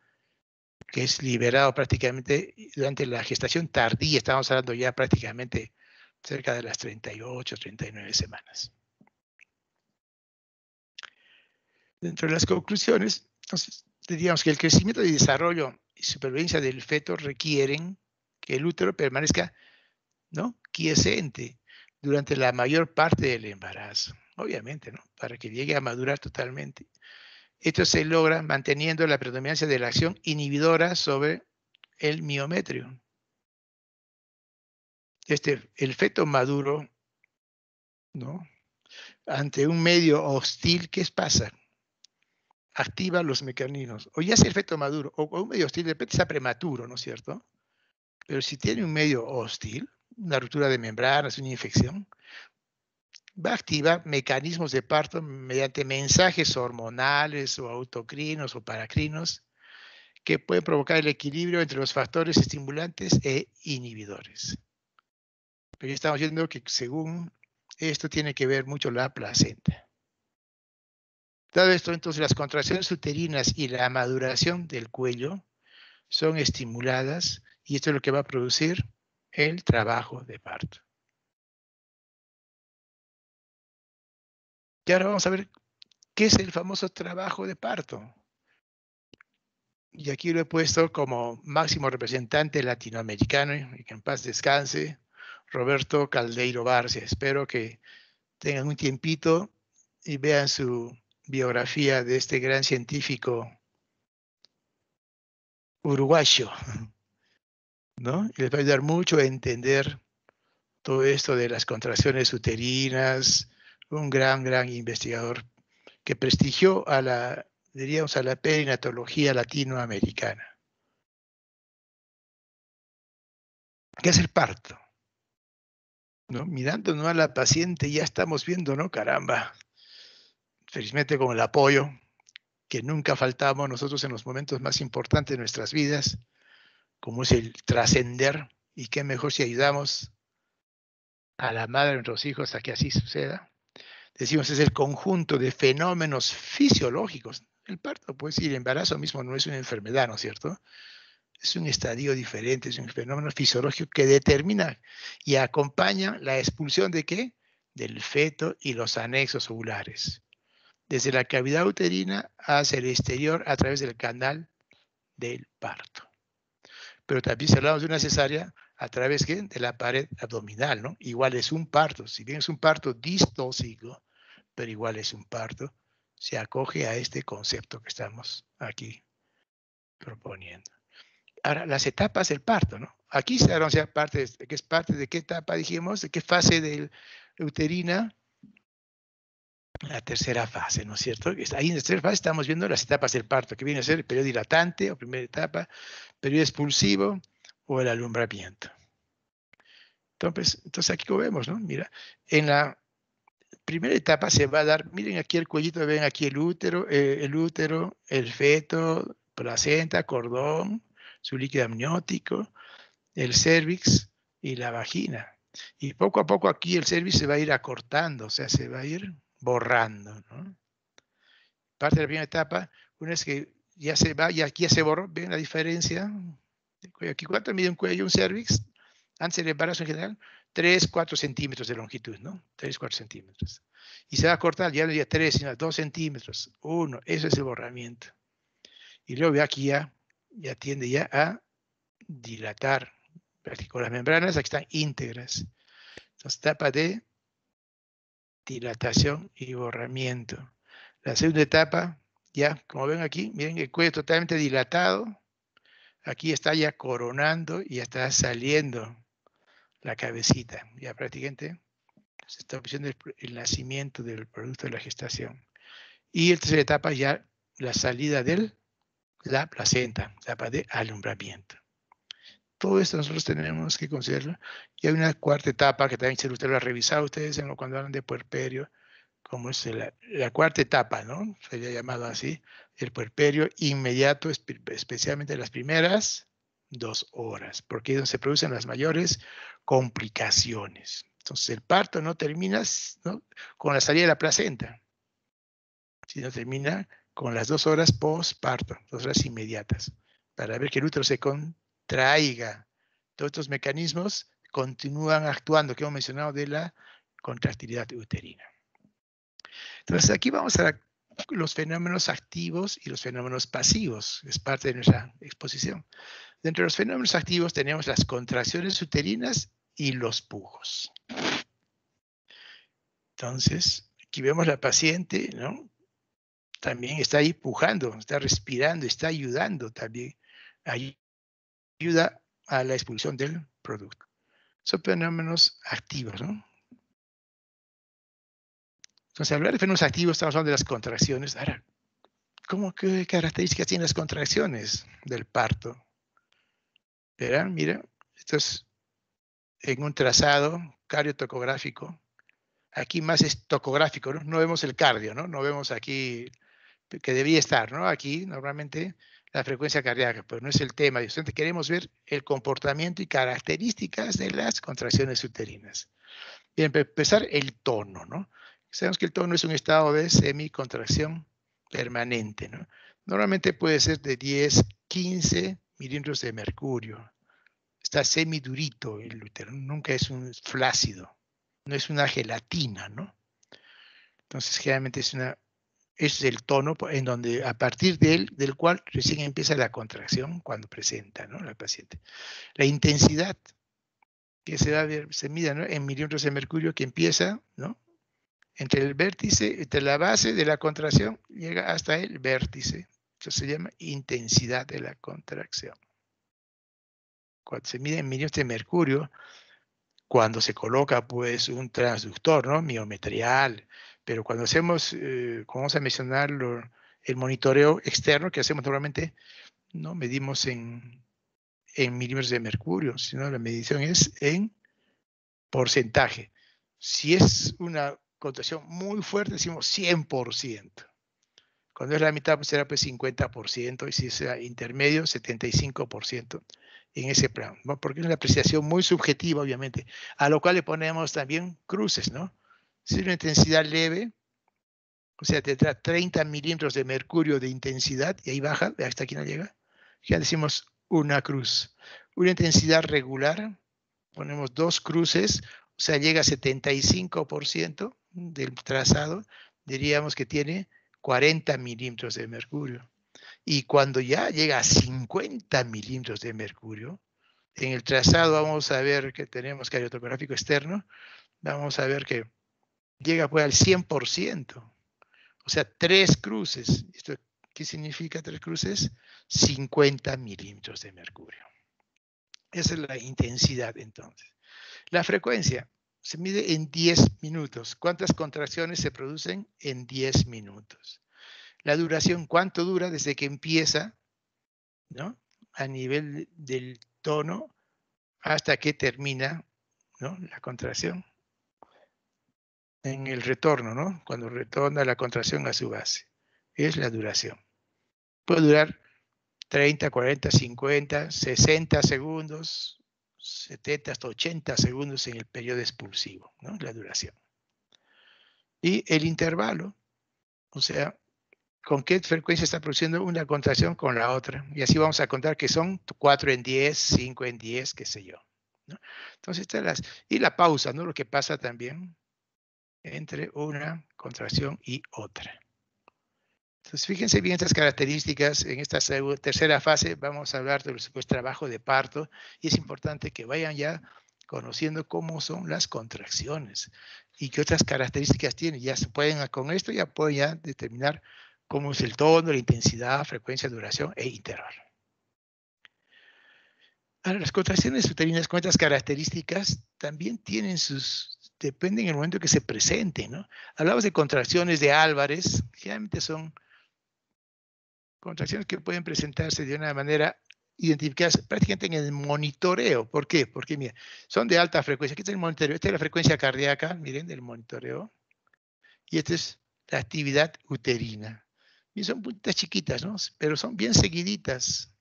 que es liberado prácticamente durante la gestación tardía, estamos hablando ya prácticamente cerca de las 38, 39 semanas. Dentro de las conclusiones, entonces, diríamos que el crecimiento y desarrollo supervivencia del feto requieren que el útero permanezca ¿no? quiescente durante la mayor parte del embarazo, obviamente, para que llegue a madurar totalmente. Esto se logra manteniendo la predominancia de la acción inhibidora sobre el miometrio. Este, el feto maduro, ante un medio hostil, ¿qué pasa? activa los mecanismos. O ya es efecto maduro, o, un medio hostil, de repente está prematuro, ¿no es cierto? Pero si tiene un medio hostil, una ruptura de membranas, una infección, va a activar mecanismos de parto mediante mensajes hormonales o autocrinos o paracrinos que pueden provocar el equilibrio entre los factores estimulantes e inhibidores. Pero ya estamos viendo que según esto tiene que ver mucho la placenta. Dado esto, entonces las contracciones uterinas y la maduración del cuello son estimuladas y esto es lo que va a producir el trabajo de parto. Y ahora vamos a ver qué es el famoso trabajo de parto. Y aquí lo he puesto como máximo representante latinoamericano y que en paz descanse, Roberto Caldeiro Barcia. Espero que tengan un tiempito y vean su biografía de este gran científico uruguayo, ¿no? les va a ayudar mucho a entender todo esto de las contracciones uterinas, un gran, gran investigador que prestigió a la, diríamos, a la perinatología latinoamericana. ¿Qué es el parto? ¿No? Mirando a la paciente ya estamos viendo, ¿no? Caramba, felizmente con el apoyo que nunca faltamos nosotros en los momentos más importantes de nuestras vidas, como es el trascender, y qué mejor si ayudamos a la madre de nuestros hijos a que así suceda. Decimos, es el conjunto de fenómenos fisiológicos. El parto, pues, y el embarazo mismo no es una enfermedad, ¿no es cierto? Es un estadio diferente, es un fenómeno fisiológico que determina y acompaña la expulsión de qué? Del feto y los anexos ovulares desde la cavidad uterina hacia el exterior a través del canal del parto. Pero también se hablamos de una cesárea, a través de la pared abdominal, ¿no? Igual es un parto, si bien es un parto distóxico, pero igual es un parto, se acoge a este concepto que estamos aquí proponiendo. Ahora, las etapas del parto, ¿no? Aquí se harán parte, que es parte de qué etapa dijimos, de qué fase del uterina, la tercera fase, ¿no es cierto? Ahí en la tercera fase estamos viendo las etapas del parto, que viene a ser el periodo dilatante o primera etapa, periodo expulsivo o el alumbramiento. Entonces, entonces aquí lo vemos, ¿no? Mira, en la primera etapa se va a dar, miren aquí el cuellito, ven aquí el útero, eh, el útero, el feto, placenta, cordón, su líquido amniótico, el cervix y la vagina. Y poco a poco aquí el cervix se va a ir acortando, o sea, se va a ir borrando. Parte de la primera etapa, una es que ya se va y aquí ya se borró, ¿ven la diferencia? Aquí cuánto mide un cuello, un cervix, antes del embarazo en general, 3, 4 centímetros de longitud, ¿no? 3, 4 centímetros. Y se va a cortar, ya no diría 3, sino 2 centímetros, 1, eso es el borramiento. Y luego ve aquí ya, ya tiende ya a dilatar, con las membranas aquí están íntegras. Entonces, etapa de dilatación y borramiento. La segunda etapa, ya, como ven aquí, miren el cuello totalmente dilatado. Aquí está ya coronando y ya está saliendo la cabecita. Ya prácticamente se está opción el, nacimiento del producto de la gestación. Y la tercera etapa ya la salida de la placenta, etapa de alumbramiento. Todo esto nosotros tenemos que considerarlo y hay una cuarta etapa que también se usted lo ha revisado ustedes cuando hablan de puerperio, como es la, cuarta etapa, ¿no? Sería llamado así, el puerperio inmediato, especialmente las primeras dos horas, porque es donde se producen las mayores complicaciones. Entonces el parto no termina con la salida de la placenta, sino termina con las dos horas postparto, dos horas inmediatas, para ver que el útero se contraiga. Todos estos mecanismos continúan actuando, que hemos mencionado, de la contractilidad uterina. Entonces aquí vamos a los fenómenos activos y los fenómenos pasivos, es parte de nuestra exposición. Dentro de los fenómenos activos tenemos las contracciones uterinas y los pujos. Entonces, aquí vemos la paciente, ¿no? También está ahí pujando, está respirando, está ayudando también. Ayuda a la expulsión del producto son fenómenos activos, ¿no? Entonces, hablar de fenómenos activos, estamos hablando de las contracciones. Ahora, ¿cómo qué características tienen las contracciones del parto? Verán, mira, esto es en un trazado cardiotocográfico. Aquí más es tocográfico, ¿no? No vemos el cardio, ¿no? No vemos aquí que debía estar, ¿no? Aquí normalmente la frecuencia cardíaca, pero no es el tema. queremos ver el comportamiento y características de las contracciones uterinas. Bien, empezar, el tono, ¿no? Sabemos que el tono es un estado de semicontracción permanente, ¿no? Normalmente puede ser de 10, 15 milímetros de mercurio. Está semidurito el útero, nunca es un flácido, no es una gelatina, ¿no? Entonces, generalmente es una es el tono en donde a partir de él, del cual recién empieza la contracción cuando presenta ¿no? la paciente. La intensidad que se, da, se mide en milímetros de mercurio que empieza ¿no? entre el vértice, entre la base de la contracción, llega hasta el vértice. Eso se llama intensidad de la contracción. Cuando se mide en milímetros de mercurio, cuando se coloca pues un transductor ¿no? miometrial, pero cuando hacemos, eh, como vamos a mencionar, el monitoreo externo que hacemos normalmente, no medimos en, milímetros de mercurio, sino la medición es en porcentaje. Si es una cotización muy fuerte, decimos 100%. Cuando es la mitad, pues será pues 50%, y si es intermedio, 75% en ese plan, porque es una apreciación muy subjetiva, obviamente, a lo cual le ponemos también cruces, ¿no? Si es una intensidad leve, o sea, tendrá 30 milímetros de mercurio de intensidad y ahí baja, hasta aquí no llega. Ya decimos una cruz. Una intensidad regular, ponemos dos cruces, o sea, llega a 75% del trazado, diríamos que tiene 40 milímetros de mercurio. Y cuando ya llega a 50 milímetros de mercurio, en el trazado vamos a ver que tenemos que hay otro gráfico externo, vamos a ver que llega pues al 100%. O sea, tres cruces. ¿Esto ¿Qué significa tres cruces? 50 milímetros de mercurio. Esa es la intensidad entonces. La frecuencia se mide en 10 minutos. ¿Cuántas contracciones se producen en 10 minutos? La duración, ¿cuánto dura desde que empieza? ¿No? A nivel del tono hasta que termina ¿no? la contracción en el retorno, ¿no? Cuando retorna la contracción a su base. Es la duración. Puede durar 30, 40, 50, 60 segundos, 70 hasta 80 segundos en el periodo expulsivo, ¿no? La duración. Y el intervalo, o sea, con qué frecuencia está produciendo una contracción con la otra. Y así vamos a contar que son 4 en 10, 5 en 10, qué sé yo. ¿no? Entonces, está las, y la pausa, ¿no? Lo que pasa también, entre una contracción y otra. Entonces, fíjense bien estas características. En esta tercera fase vamos a hablar de supuesto trabajo de parto y es importante que vayan ya conociendo cómo son las contracciones y qué otras características tienen. Ya se pueden, con esto ya pueden determinar cómo es el tono, la intensidad, frecuencia, duración e intervalo. Ahora, las contracciones uterinas con estas características también tienen sus depende en el momento que se presente, ¿no? Hablabas de contracciones de Álvarez, generalmente son contracciones que pueden presentarse de una manera identificadas prácticamente en el monitoreo. ¿Por qué? Porque, mira, son de alta frecuencia. Aquí está el monitoreo. Esta es la frecuencia cardíaca, miren, del monitoreo. Y esta es la actividad uterina. Y son puntas chiquitas, ¿no? Pero son bien seguiditas.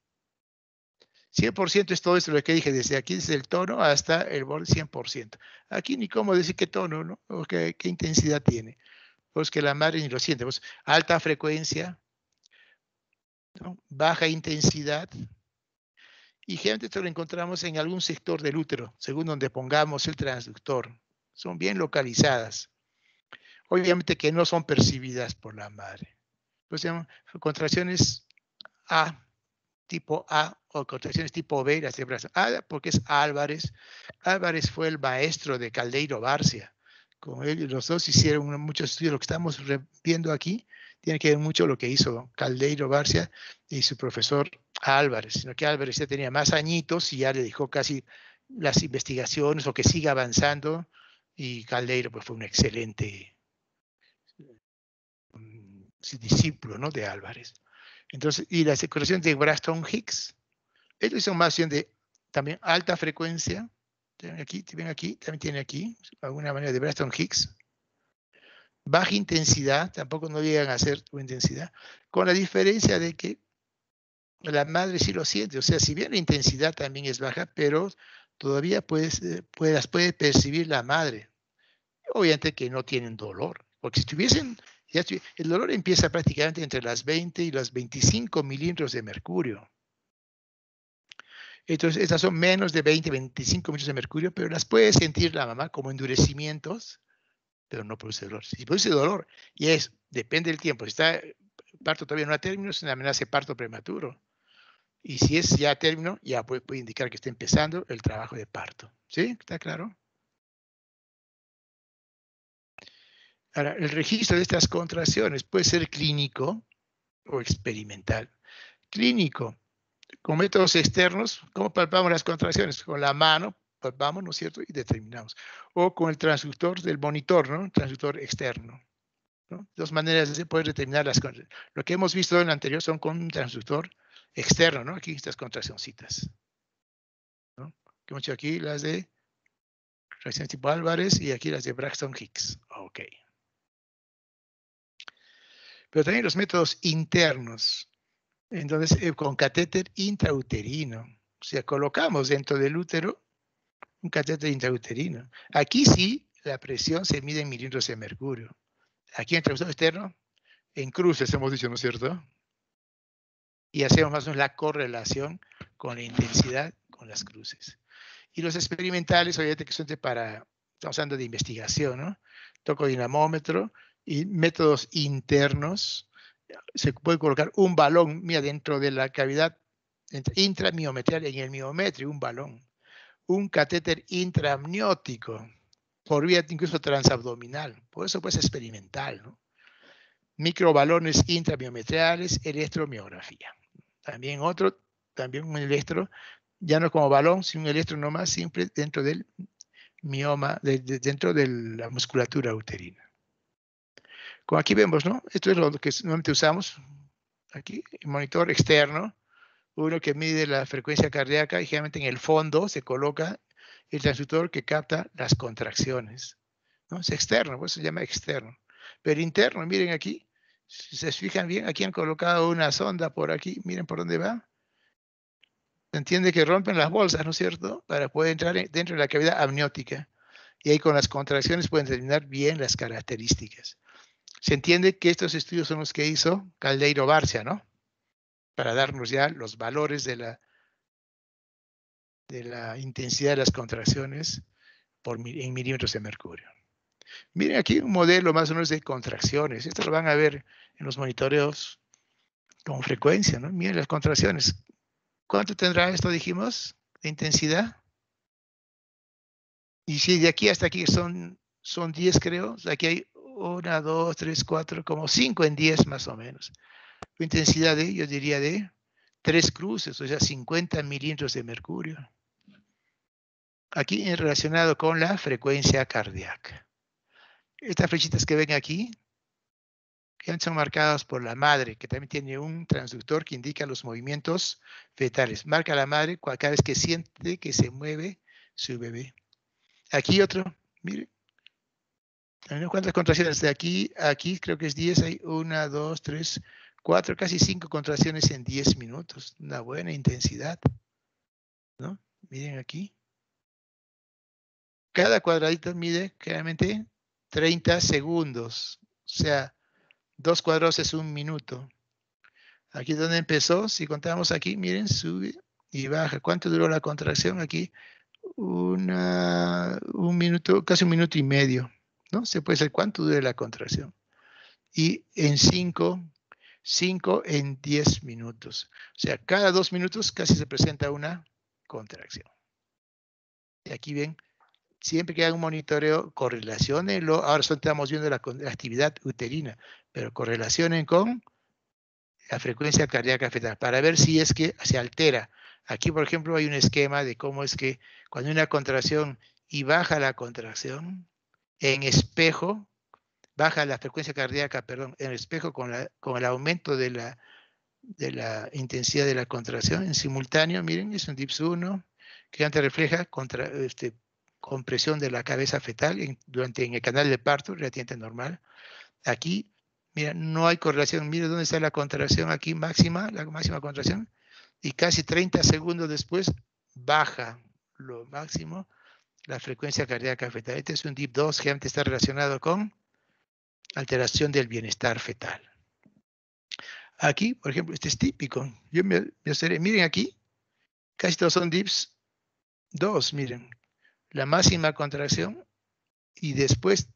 100% es todo esto lo que dije, desde aquí, desde el tono hasta el bol 100%. Aquí ni cómo decir qué tono, ¿no? O qué, intensidad tiene. Pues que la madre ni lo siente. Pues alta frecuencia, baja intensidad. Y generalmente esto lo encontramos en algún sector del útero, según donde pongamos el transductor. Son bien localizadas. Obviamente que no son percibidas por la madre. Entonces, pues, contracciones A, tipo A o contracciones tipo B, las de brazo ah, porque es Álvarez. Álvarez fue el maestro de Caldeiro Barcia. Con él, los dos hicieron muchos estudios. Lo que estamos viendo aquí tiene que ver mucho lo que hizo Caldeiro Barcia y su profesor Álvarez, sino que Álvarez ya tenía más añitos y ya le dijo casi las investigaciones o que siga avanzando. Y Caldeiro pues, fue un excelente mm, discípulo ¿no? de Álvarez. Entonces, y la secreción de Braston Hicks, esto son más bien de también alta frecuencia. Tienen aquí, tienen aquí, también tienen aquí, alguna manera de Braston Hicks, Baja intensidad, tampoco no llegan a ser intensidad, con la diferencia de que la madre sí lo siente. O sea, si bien la intensidad también es baja, pero todavía eh, puede percibir la madre. Obviamente que no tienen dolor, porque si tuviesen el dolor empieza prácticamente entre las 20 y las 25 milímetros de mercurio. Entonces, estas son menos de 20, 25 milímetros de mercurio, pero las puede sentir la mamá como endurecimientos, pero no produce dolor. Si produce dolor, y es, depende del tiempo, si está parto todavía no a término, es una amenaza de parto prematuro. Y si es ya a término, ya puede indicar que está empezando el trabajo de parto. ¿Sí? ¿Está claro? Ahora, el registro de estas contracciones puede ser clínico o experimental. Clínico, con métodos externos, ¿cómo palpamos las contracciones? Con la mano, palpamos, ¿no es cierto? Y determinamos. O con el transductor del monitor, ¿no? Transductor externo. Dos maneras de poder determinar las contracciones. Lo que hemos visto en el anterior son con un transductor externo, ¿no? Aquí estas contraccioncitas. ¿no? hemos hecho aquí las de reacciones tipo Álvarez y aquí las de Braxton Hicks. Ok pero también los métodos internos, entonces eh, con catéter intrauterino. O sea, colocamos dentro del útero un catéter intrauterino. Aquí sí, la presión se mide en milímetros de mercurio. Aquí en el externo, en cruces hemos dicho, ¿no es cierto? Y hacemos más o menos la correlación con la intensidad con las cruces. Y los experimentales, obviamente, que son para, estamos hablando de investigación, ¿no? Toco dinamómetro, y métodos internos, se puede colocar un balón mira, dentro de la cavidad intramiometrial, en el miometrio, un balón. Un catéter intraamniótico, por vía incluso transabdominal. Por eso pues experimental. ¿no? Microbalones intramiometriales, electromiografía. También otro, también un electro, ya no como balón, sino un electro nomás simple dentro del mioma, dentro de la musculatura uterina aquí vemos, ¿no? Esto es lo que normalmente usamos. Aquí, el monitor externo, uno que mide la frecuencia cardíaca y generalmente en el fondo se coloca el transductor que capta las contracciones. ¿no? Es externo, por eso se llama externo. Pero interno, miren aquí, si se fijan bien, aquí han colocado una sonda por aquí, miren por dónde va. Se entiende que rompen las bolsas, ¿no es cierto? Para poder entrar dentro de la cavidad amniótica. Y ahí con las contracciones pueden determinar bien las características. Se entiende que estos estudios son los que hizo Caldeiro Barcia, ¿no? Para darnos ya los valores de la, de la intensidad de las contracciones por, en milímetros de mercurio. Miren aquí un modelo más o menos de contracciones. Esto lo van a ver en los monitoreos con frecuencia, ¿no? Miren las contracciones. ¿Cuánto tendrá esto, dijimos, de intensidad? Y si de aquí hasta aquí son, son 10, creo, aquí hay una, dos, tres, cuatro, como cinco en diez más o menos. La intensidad de, yo diría, de tres cruces, o sea, 50 milímetros de mercurio. Aquí relacionado con la frecuencia cardíaca. Estas flechitas que ven aquí, que son marcadas por la madre, que también tiene un transductor que indica los movimientos fetales. Marca la madre cada vez que siente que se mueve su bebé. Aquí otro, mire, ¿Cuántas contracciones. De aquí a aquí creo que es 10. Hay una, dos, tres, cuatro, casi cinco contracciones en 10 minutos. Una buena intensidad. ¿No? Miren aquí. Cada cuadradito mide claramente 30 segundos. O sea, dos cuadrados es un minuto. Aquí es donde empezó. Si contamos aquí, miren, sube y baja. ¿Cuánto duró la contracción aquí? un minuto, casi un minuto y medio. ¿no? Se puede saber cuánto dure la contracción. Y en 5, 5 en 10 minutos. O sea, cada dos minutos casi se presenta una contracción. Y aquí ven, siempre que hagan un monitoreo, correlacionenlo. Ahora solo estamos viendo la, la, actividad uterina, pero correlacionen con la frecuencia cardíaca fetal para ver si es que se altera. Aquí, por ejemplo, hay un esquema de cómo es que cuando hay una contracción y baja la contracción, en espejo, baja la frecuencia cardíaca, perdón, en espejo con, el aumento de la, intensidad de la contracción en simultáneo, miren, es un DIPS 1 que antes refleja contra, este, compresión de la cabeza fetal durante en el canal de parto, reatiente normal. Aquí, mira, no hay correlación, miren dónde está la contracción aquí máxima, la máxima contracción, y casi 30 segundos después baja lo máximo la frecuencia cardíaca fetal. Este es un DIP2 que antes está relacionado con alteración del bienestar fetal. Aquí, por ejemplo, este es típico. Yo me, miren aquí, casi todos son DIPs 2, miren. La máxima contracción y después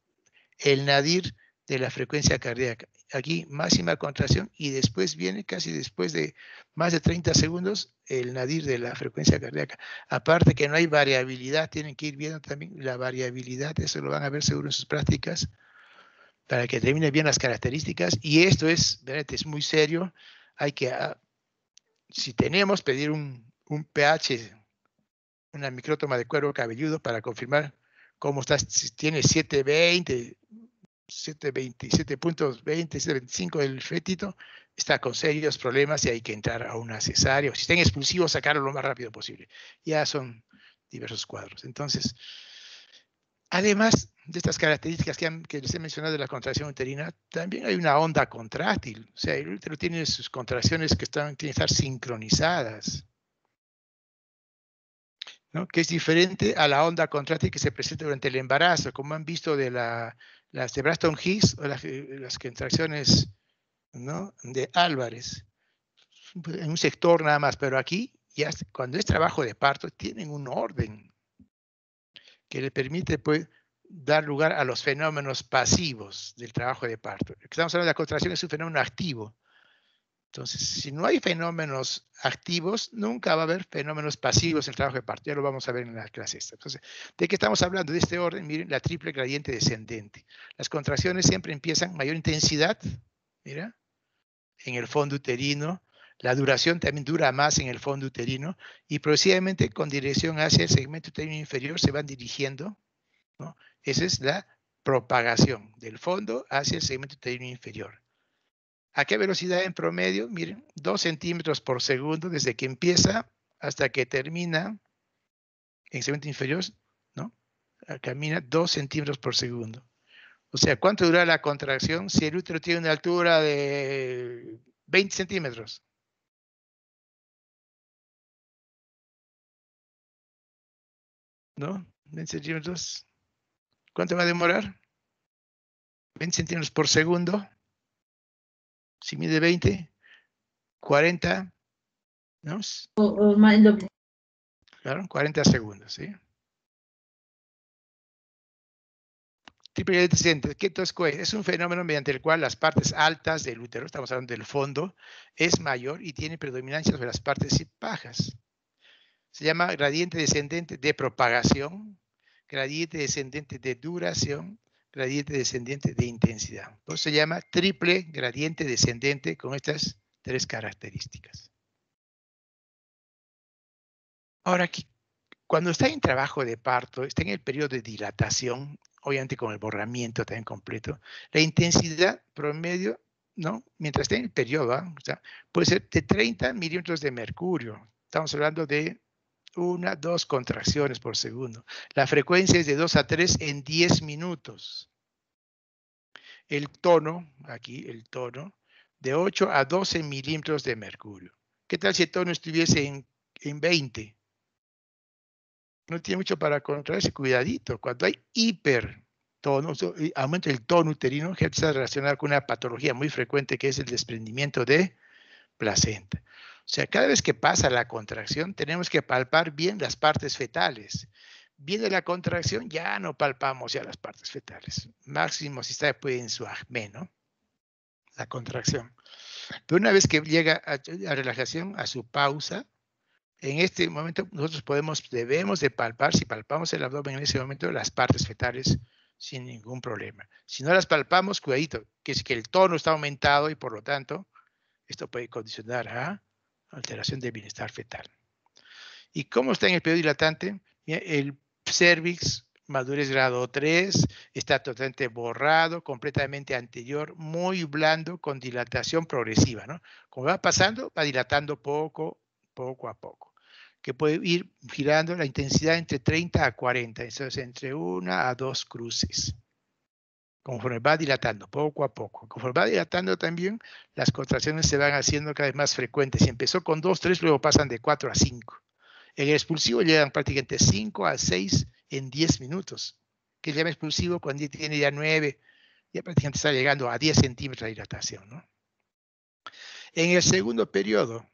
el nadir de la frecuencia cardíaca. Aquí máxima contracción y después viene casi después de más de 30 segundos el nadir de la frecuencia cardíaca. Aparte que no hay variabilidad, tienen que ir viendo también la variabilidad, eso lo van a ver seguro en sus prácticas, para que terminen bien las características. Y esto es, es muy serio, hay que, ah, si tenemos, pedir un, pH, una micrótoma de cuero cabelludo para confirmar cómo está, si tiene 720, 7.20, 7.25 del fetito, está con serios problemas y hay que entrar a un cesárea. Si está en expulsivo, sacarlo lo más rápido posible. Ya son diversos cuadros. Entonces, además de estas características que, han, les he mencionado de la contracción uterina, también hay una onda contrátil O sea, el útero tiene sus contracciones que están, tienen que estar sincronizadas. ¿no? que es diferente a la onda contrátil que se presenta durante el embarazo, como han visto de la las de Braston Hicks o las, contracciones de Álvarez, pues, en un sector nada más, pero aquí, ya, cuando es trabajo de parto, tienen un orden que le permite pues, dar lugar a los fenómenos pasivos del trabajo de parto. Estamos hablando de la contracción, es un fenómeno activo. Entonces, si no hay fenómenos activos, nunca va a haber fenómenos pasivos en el trabajo de parto. Ya lo vamos a ver en la clase esta. Entonces, ¿de qué estamos hablando? De este orden, miren, la triple gradiente descendente. Las contracciones siempre empiezan mayor intensidad, mira, en el fondo uterino. La duración también dura más en el fondo uterino y progresivamente con dirección hacia el segmento uterino inferior se van dirigiendo. Esa es la propagación del fondo hacia el segmento uterino inferior. ¿A qué velocidad en promedio? Miren, 2 centímetros por segundo desde que empieza hasta que termina en segmento inferior, ¿no? Ah, camina 2 centímetros por segundo. O sea, ¿cuánto dura la contracción si el útero tiene una altura de 20 centímetros? ¿No? 20 centímetros. ¿Cuánto va a demorar? 20 centímetros por segundo si mide 20, 40, ¿no? O, doble. Claro, 40 segundos, ¿sí? Triple ¿qué es es? Es un fenómeno mediante el cual las partes altas del útero, estamos hablando del fondo, es mayor y tiene predominancia sobre las partes bajas. Se llama gradiente descendente de propagación, gradiente descendente de duración, gradiente descendiente de intensidad. Entonces se llama triple gradiente descendente con estas tres características. Ahora, aquí, cuando está en trabajo de parto, está en el periodo de dilatación, obviamente con el borramiento también completo, la intensidad promedio, ¿no? Mientras está en el periodo, ¿ah? puede ser de 30 milímetros de mercurio. Estamos hablando de una, dos contracciones por segundo. La frecuencia es de 2 a 3 en 10 minutos. El tono, aquí el tono, de 8 a 12 milímetros de mercurio. ¿Qué tal si el tono estuviese en, en 20? No tiene mucho para controlarse, cuidadito. Cuando hay hipertono, eh, aumenta el tono uterino, que está relacionado con una patología muy frecuente que es el desprendimiento de placenta. O sea, cada vez que pasa la contracción, tenemos que palpar bien las partes fetales. Viene la contracción, ya no palpamos ya las partes fetales. Máximo si está después pues en su ajme, ¿no? La contracción. Pero una vez que llega a, relajación, a su pausa, en este momento nosotros podemos, debemos de palpar, si palpamos el abdomen en ese momento, las partes fetales sin ningún problema. Si no las palpamos, cuidadito, que es que el tono está aumentado y por lo tanto, esto puede condicionar a alteración del bienestar fetal. ¿Y cómo está en el periodo dilatante? El cervix madurez grado 3, está totalmente borrado, completamente anterior, muy blando, con dilatación progresiva, ¿no? Como va pasando, va dilatando poco, poco a poco, que puede ir girando la intensidad entre 30 a 40, entonces entre una a dos cruces. Conforme va dilatando, poco a poco. Conforme va dilatando también, las contracciones se van haciendo cada vez más frecuentes. Si empezó con 2, 3, luego pasan de 4 a 5. En el expulsivo llegan prácticamente 5 a 6 en 10 minutos. Que llama expulsivo cuando tiene ya 9, ya prácticamente está llegando a 10 centímetros de dilatación. En el segundo periodo,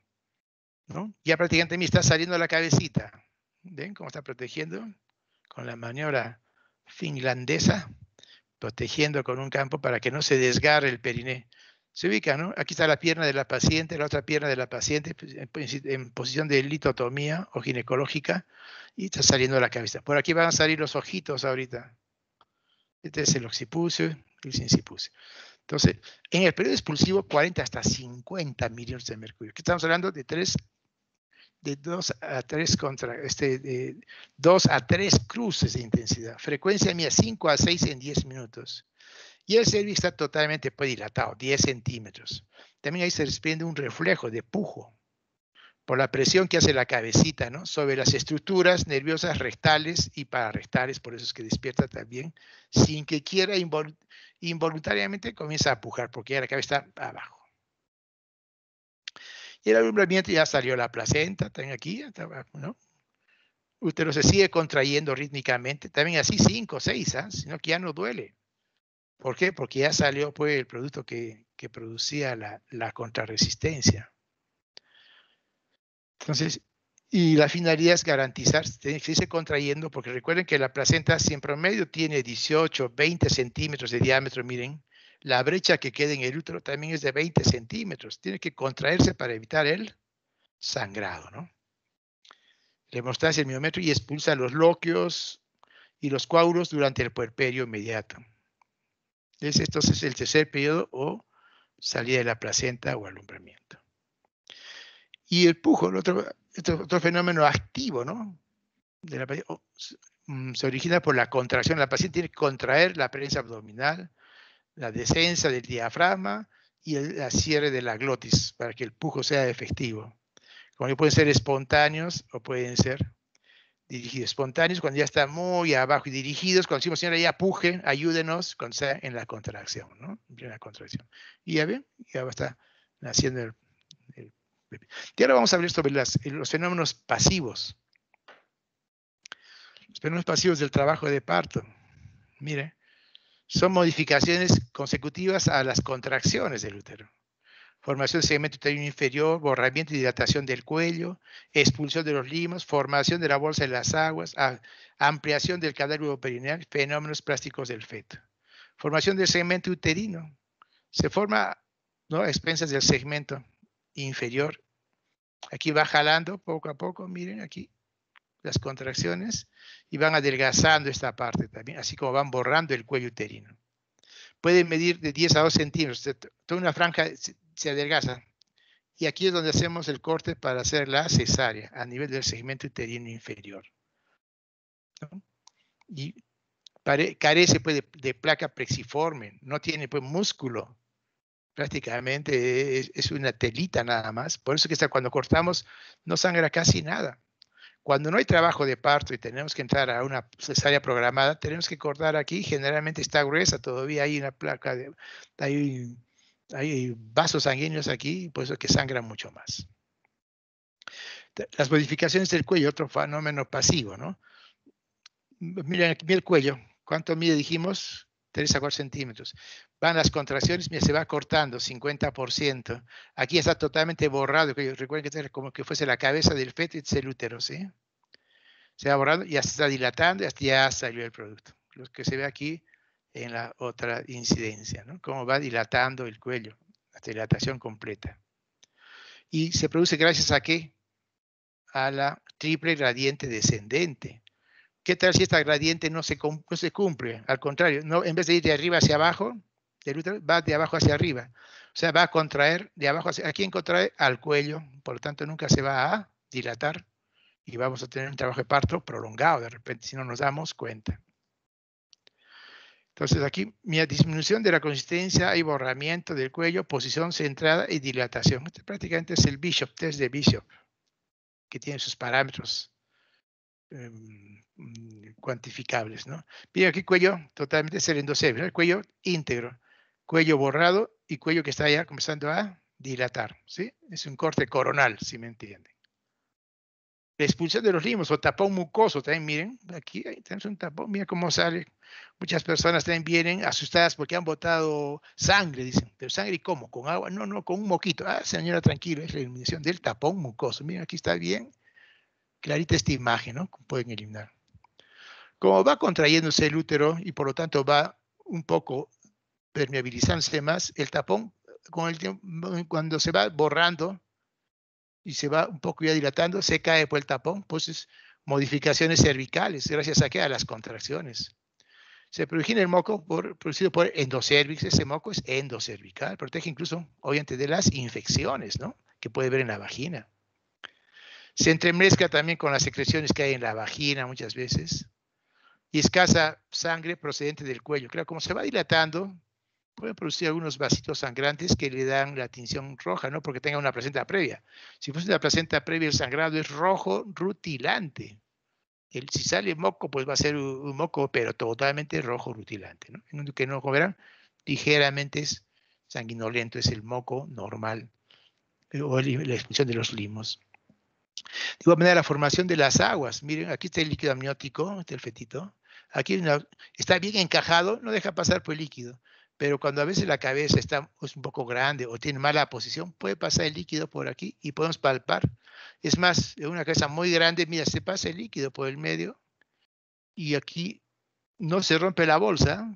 ya prácticamente me está saliendo la cabecita. ¿Ven cómo está protegiendo? Con la maniobra finlandesa protegiendo con un campo para que no se desgarre el periné. Se ubica, ¿no? Aquí está la pierna de la paciente, la otra pierna de la paciente pues, en posición de litotomía o ginecológica y está saliendo la cabeza. Por aquí van a salir los ojitos ahorita. Este es el occipucio, el sincipucio. Entonces, en el periodo expulsivo, 40 hasta 50 millones de mercurio. Aquí estamos hablando de 3 de 2 a 3 contra, este, 2 a 3 cruces de intensidad. Frecuencia mía 5 a 6 en 10 minutos. Y el cervix está totalmente dilatado, 10 centímetros. También ahí se desprende un reflejo de pujo por la presión que hace la cabecita sobre las estructuras nerviosas rectales y pararrectales, por eso es que despierta también, sin que quiera involuntariamente comienza a pujar, porque ya la cabeza está abajo. Y el alumbramiento ya salió la placenta, también aquí, ¿no? Usted se sigue contrayendo rítmicamente, también así cinco, seis, ¿ah? sino que ya no duele. ¿Por qué? Porque ya salió pues, el producto que, que producía la, la contrarresistencia. Entonces, y la finalidad es garantizar, se contrayendo, porque recuerden que la placenta siempre en promedio tiene 18, 20 centímetros de diámetro, miren, la brecha que queda en el útero también es de 20 centímetros. Tiene que contraerse para evitar el sangrado, ¿no? Le mostras el miometrio y expulsa los loquios y los coágulos durante el puerperio inmediato. Es el tercer periodo o salida de la placenta o alumbramiento. Y el pujo, otro, otro fenómeno activo, ¿no? Mm, se origina por la contracción. La paciente tiene que contraer la prensa abdominal la descensa del diafragma y el cierre de la glotis para que el pujo sea efectivo. Como pueden ser espontáneos o pueden ser dirigidos. Espontáneos cuando ya está muy abajo y dirigidos cuando decimos, señora, ya puje, ayúdenos cuando en la contracción, ¿no? En la contracción. Y ya ven, ya va a estar haciendo el, el, Y ahora vamos a hablar sobre los fenómenos pasivos. Los fenómenos pasivos del trabajo de parto. Mire, son modificaciones consecutivas a las contracciones del útero. Formación del segmento uterino inferior, borramiento y dilatación del cuello, expulsión de los limos, formación de la bolsa de las aguas, ampliación del cadáver perineal, fenómenos plásticos del feto. Formación del segmento uterino. Se forma ¿no? a expensas del segmento inferior. Aquí va jalando poco a poco, miren aquí las contracciones y van adelgazando esta parte también, así como van borrando el cuello uterino. Pueden medir de 10 a 2 centímetros, toda una franja se adelgaza. Y aquí es donde hacemos el corte para hacer la cesárea a nivel del segmento uterino inferior. Y carece pues, de, placa prexiforme, no tiene pues, músculo, prácticamente es, una telita nada más. Por eso que cuando cortamos no sangra casi nada. Cuando no hay trabajo de parto y tenemos que entrar a una cesárea programada, tenemos que cortar aquí, generalmente está gruesa, todavía hay una placa, de, hay, vasos sanguíneos aquí, por eso que sangra mucho más. Las modificaciones del cuello, otro fenómeno pasivo, ¿no? Miren aquí el cuello, ¿cuánto mide dijimos? 3 a 4 centímetros. Van las contracciones, mira, se va cortando 50%. Aquí está totalmente borrado, recuerden que es como que fuese la cabeza del feto y el útero, ¿sí? Se va borrando, ya se está dilatando, y hasta ya salió el producto. Lo que se ve aquí en la otra incidencia, ¿no? Cómo va dilatando el cuello, La dilatación completa. Y se produce gracias a qué? A la triple gradiente descendente. ¿Qué tal si esta gradiente no se, cumple? Al contrario, en vez de ir de arriba hacia abajo, va de abajo hacia arriba. O sea, va a contraer de abajo hacia... ¿A quién contrae? Al cuello. Por lo tanto, nunca se va a dilatar y vamos a tener un trabajo de parto prolongado de repente, si no nos damos cuenta. Entonces aquí, mi disminución de la consistencia y borramiento del cuello, posición centrada y dilatación. Este prácticamente es el Bishop, test de Bishop, que tiene sus parámetros em, Mm, cuantificables. ¿no? Miren aquí cuello totalmente serendocé, el cuello íntegro, cuello borrado y cuello que está ya comenzando a dilatar. ¿sí? Es un corte coronal, si me entienden. La expulsión de los limos o tapón mucoso también, miren, aquí tenemos un tapón, mira cómo sale. Muchas personas también vienen asustadas porque han botado sangre, dicen, pero sangre cómo, con agua, no, no, con un moquito. Ah, señora, tranquilo, es la eliminación del tapón mucoso. Miren, aquí está bien clarita esta imagen, ¿no? Pueden eliminar. Como va contrayéndose el útero y por lo tanto va un poco permeabilizándose más, el tapón con el tiempo, mm, cuando se va borrando y se va un poco ya dilatando, se cae por el tapón, pues es modificaciones cervicales, gracias a que a las contracciones. Se produce el moco producido por endocervix, ese moco es endocervical, protege incluso, obviamente, de las infecciones, Que puede haber en la vagina. Se entremezcla también con las secreciones que hay en la vagina muchas veces y escasa sangre procedente del cuello. Claro, como se va dilatando, puede producir algunos vasitos sangrantes que le dan la tinción roja, ¿no? Porque tenga una placenta previa. Si fuese una placenta previa, el sangrado es rojo rutilante. El, si sale moco, pues va a ser un, moco, pero totalmente rojo rutilante, ¿no? Que no comerán, ligeramente es sanguinolento, es el moco normal, eh, o la expulsión de los limos. De igual manera, la formación de las aguas. Miren, aquí está el líquido amniótico, está el fetito. Aquí está bien encajado, no deja pasar por el líquido. Pero cuando a veces la cabeza está, es un poco grande o tiene mala posición, puede pasar el líquido por aquí y podemos palpar. Es más, en una cabeza muy grande, mira, se pasa el líquido por el medio y aquí no se rompe la bolsa.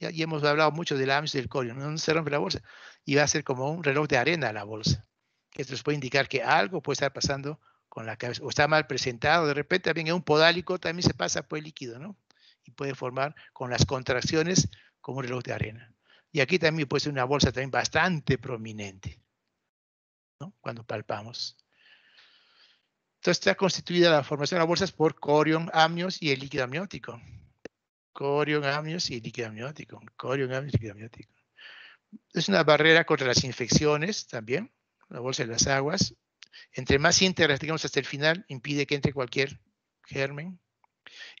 Ya, hemos hablado mucho del AMS del colon, no se rompe la bolsa. Y va a ser como un reloj de arena la bolsa. Esto nos puede indicar que algo puede estar pasando con la cabeza, o está mal presentado, de repente también en un podálico también se pasa por pues, el líquido, ¿no? Y puede formar con las contracciones como un reloj de arena. Y aquí también puede ser una bolsa también bastante prominente, ¿no? Cuando palpamos. Entonces está constituida la formación de las bolsas por corión, amnios y el líquido amniótico. Corión, amnios y líquido amniótico. amnios y líquido amniótico. Es una barrera contra las infecciones también, la bolsa de las aguas, entre más íntegras digamos hasta el final, impide que entre cualquier germen,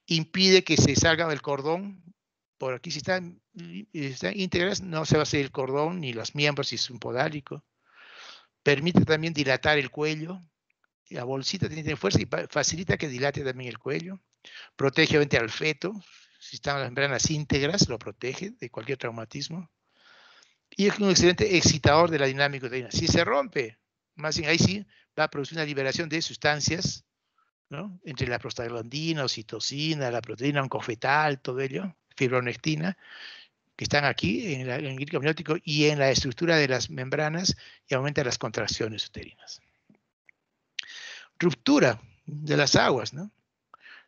impide que se salga del cordón. Por aquí, si están, íntegras, no se va a salir el cordón ni los miembros, si es un podálico. Permite también dilatar el cuello. La bolsita tiene fuerza y facilita que dilate también el cuello. Protege obviamente al feto. Si están las membranas íntegras, lo protege de cualquier traumatismo. Y es un excelente excitador de la dinámica uterina. Si se rompe, más ahí sí va a producir una liberación de sustancias, ¿no? entre la prostaglandina, citosina, la proteína oncofetal, todo ello, fibronectina, que están aquí en, el líquido amniótico y en la estructura de las membranas y aumenta las contracciones uterinas. Ruptura de las aguas, ¿no?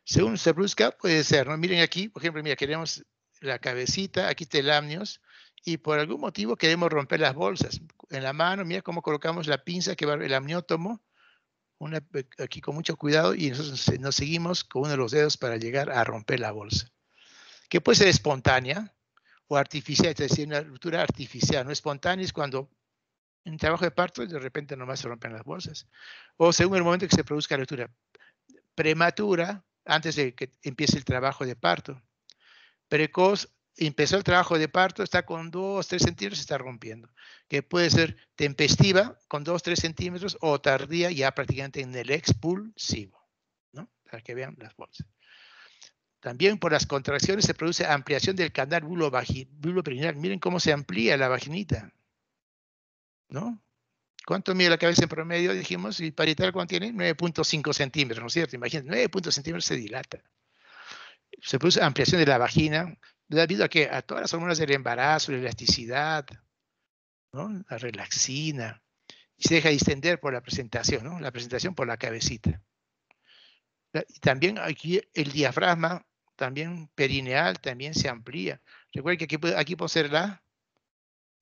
Según se produzca, puede ser, ¿no? Miren aquí, por ejemplo, mira, queremos la cabecita, aquí está el amnios y por algún motivo queremos romper las bolsas en la mano, mira cómo colocamos la pinza que va el amniótomo, una, aquí con mucho cuidado y nosotros nos seguimos con uno de los dedos para llegar a romper la bolsa. Que puede ser espontánea o artificial, es decir, una ruptura artificial, no espontánea es cuando en trabajo de parto de repente nomás se rompen las bolsas. O según el momento que se produzca la ruptura prematura, antes de que empiece el trabajo de parto. Precoz empezó el trabajo de parto, está con 2, 3 centímetros, está rompiendo. Que puede ser tempestiva con 2, 3 centímetros o tardía ya prácticamente en el expulsivo. Para que vean las bolsas. También por las contracciones se produce ampliación del canal bulbo-perineal. Miren cómo se amplía la vaginita. ¿Cuánto mide la cabeza en promedio? Dijimos, y parietal ¿cuánto tiene? 9.5 centímetros, ¿no es cierto? Imagínense, 9.5 centímetros se dilata. Se produce ampliación de la vagina, debido a que a todas las hormonas del embarazo, la elasticidad, la relaxina, se deja distender por la presentación, la presentación por la cabecita. Y también aquí el diafragma, también perineal, también se amplía. Recuerden que aquí, aquí puede ser la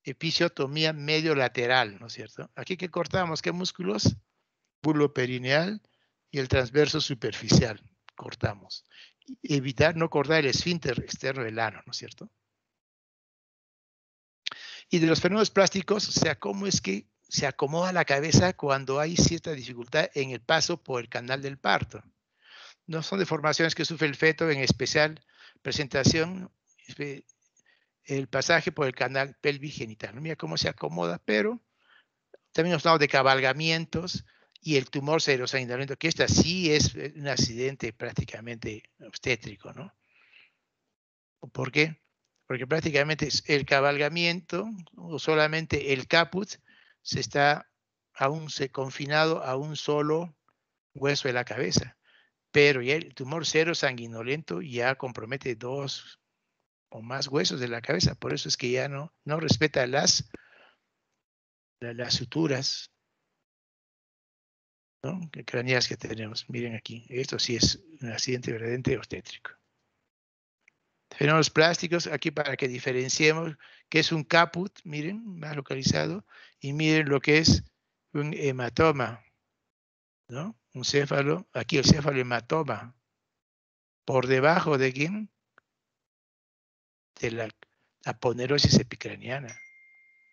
episiotomía medio lateral, ¿no es cierto? Aquí que cortamos, ¿qué músculos? Bulo perineal y el transverso superficial, cortamos evitar no cortar el esfínter externo del ano, ¿no es cierto? Y de los fenómenos plásticos, o sea, cómo es que se acomoda la cabeza cuando hay cierta dificultad en el paso por el canal del parto. No son deformaciones que sufre el feto, en especial presentación, este, el pasaje por el canal pelvigenital. Mira cómo se acomoda, pero también los lados de cabalgamientos, y el tumor sanguinolento, que esta sí es eh, un accidente prácticamente obstétrico, ¿no? ¿Por qué? Porque prácticamente el cabalgamiento o solamente el caput se está aún se, confinado a un solo hueso de la cabeza. Pero el tumor cero sanguinolento ya compromete dos o más huesos de la cabeza. Por eso es que ya no, no respeta las, las suturas ¿no? craneas que tenemos. Miren aquí, esto sí es un accidente verdadero obstétrico. los plásticos, aquí para que diferenciemos ¿Qué es un caput, miren, más localizado, y miren lo que es un hematoma, ¿no? Un céfalo, aquí el céfalo hematoma, por debajo de quién? De la ponerosis epicraniana,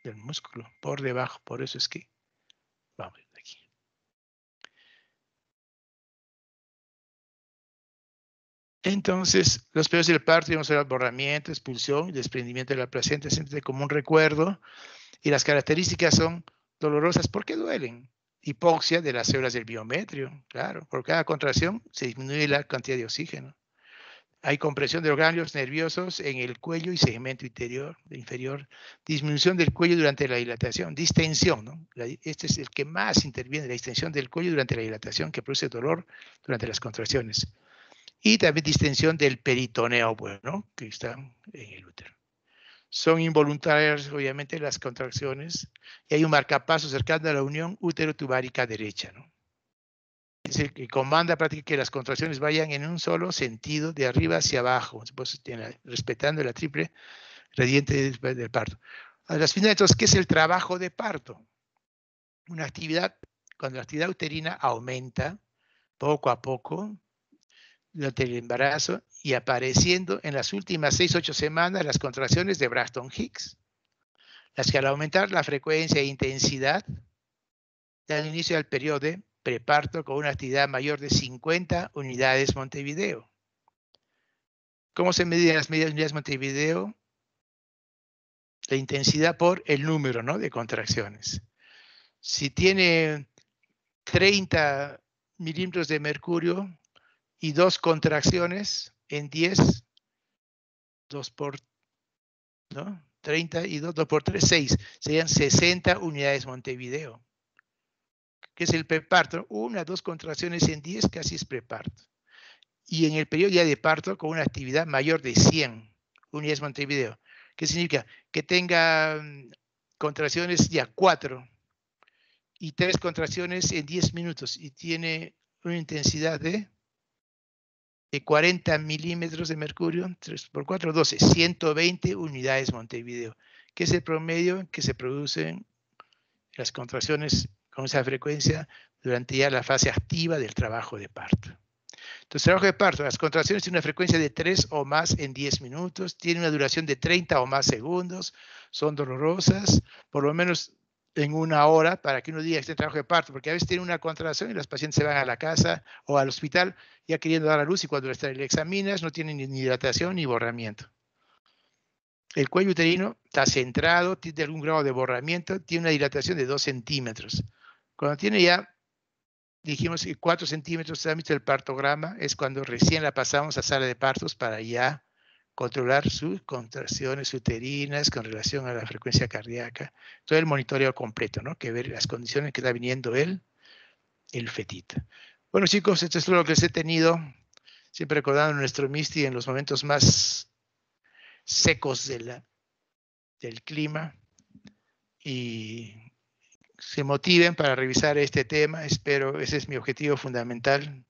del músculo, por debajo, por eso es que, vamos, Entonces, los periodos del parto, vamos el ver borramiento, expulsión, desprendimiento de la placenta, siempre como un recuerdo. Y las características son dolorosas porque duelen. Hipoxia de las células del biometrio, claro. Por cada contracción se disminuye la cantidad de oxígeno. Hay compresión de los ganglios nerviosos en el cuello y segmento interior, inferior. Disminución del cuello durante la dilatación. Distensión, ¿no? Este es el que más interviene, la distensión del cuello durante la dilatación que produce dolor durante las contracciones y también distensión del peritoneo, bueno, que está en el útero. Son involuntarias, obviamente, las contracciones y hay un marcapaso cercano a la unión útero-tubárica derecha, ¿no? que comanda prácticamente que las contracciones vayan en un solo sentido, de arriba hacia abajo, respetando la triple radiante del parto. A las finales, entonces, ¿qué es el trabajo de parto? Una actividad, cuando la actividad uterina aumenta poco a poco, durante el embarazo y apareciendo en las últimas 6-8 semanas las contracciones de Braxton Hicks, las que al aumentar la frecuencia e intensidad dan inicio al periodo de preparto con una actividad mayor de 50 unidades Montevideo. ¿Cómo se miden las medidas de Montevideo? La intensidad por el número de contracciones. Si tiene 30 milímetros de mercurio, y dos contracciones en 10, 2 por, ¿no? 30 y 2, por 3, 6. Serían 60 unidades Montevideo. ¿Qué es el preparto? Una, dos contracciones en 10, casi es preparto. Y en el periodo ya de parto con una actividad mayor de 100 unidades Montevideo. ¿Qué significa? Que tenga mm, contracciones ya 4 y tres contracciones en 10 minutos y tiene una intensidad de de 40 milímetros de mercurio, 3 por 4, 12, 120 unidades Montevideo, que es el promedio que se producen las contracciones con esa frecuencia durante ya la fase activa del trabajo de parto. Entonces, trabajo de parto, las contracciones tienen una frecuencia de 3 o más en 10 minutos, tienen una duración de 30 o más segundos, son dolorosas, por lo menos en una hora para que uno diga este trabajo de parto, porque a veces tiene una contracción y las pacientes se van a la casa o al hospital ya queriendo dar a luz y cuando le examinas no tienen ni hidratación ni borramiento. El cuello uterino está centrado, tiene algún grado de borramiento, tiene una dilatación de 2 centímetros. Cuando tiene ya, dijimos que 4 centímetros de del partograma es cuando recién la pasamos a sala de partos para ya controlar sus contracciones uterinas con relación a la frecuencia cardíaca, todo el monitoreo completo, ¿no? Que ver las condiciones que está viniendo él, el fetito. Bueno, chicos, esto es lo que les he tenido, siempre recordando nuestro MISTI en los momentos más secos de la, del clima. Y se motiven para revisar este tema, espero, ese es mi objetivo fundamental,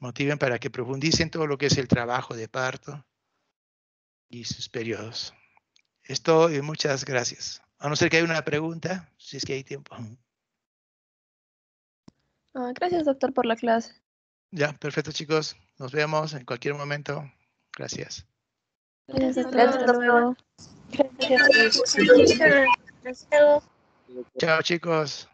motiven para que profundicen todo lo que es el trabajo de parto, y sus periodos. Esto y muchas gracias. A no ser que haya una pregunta, si es que hay tiempo. Ah, gracias, doctor, por la clase. Ya, perfecto, chicos. Nos vemos en cualquier momento. Gracias. Gracias, Gracias. Chao, chicos.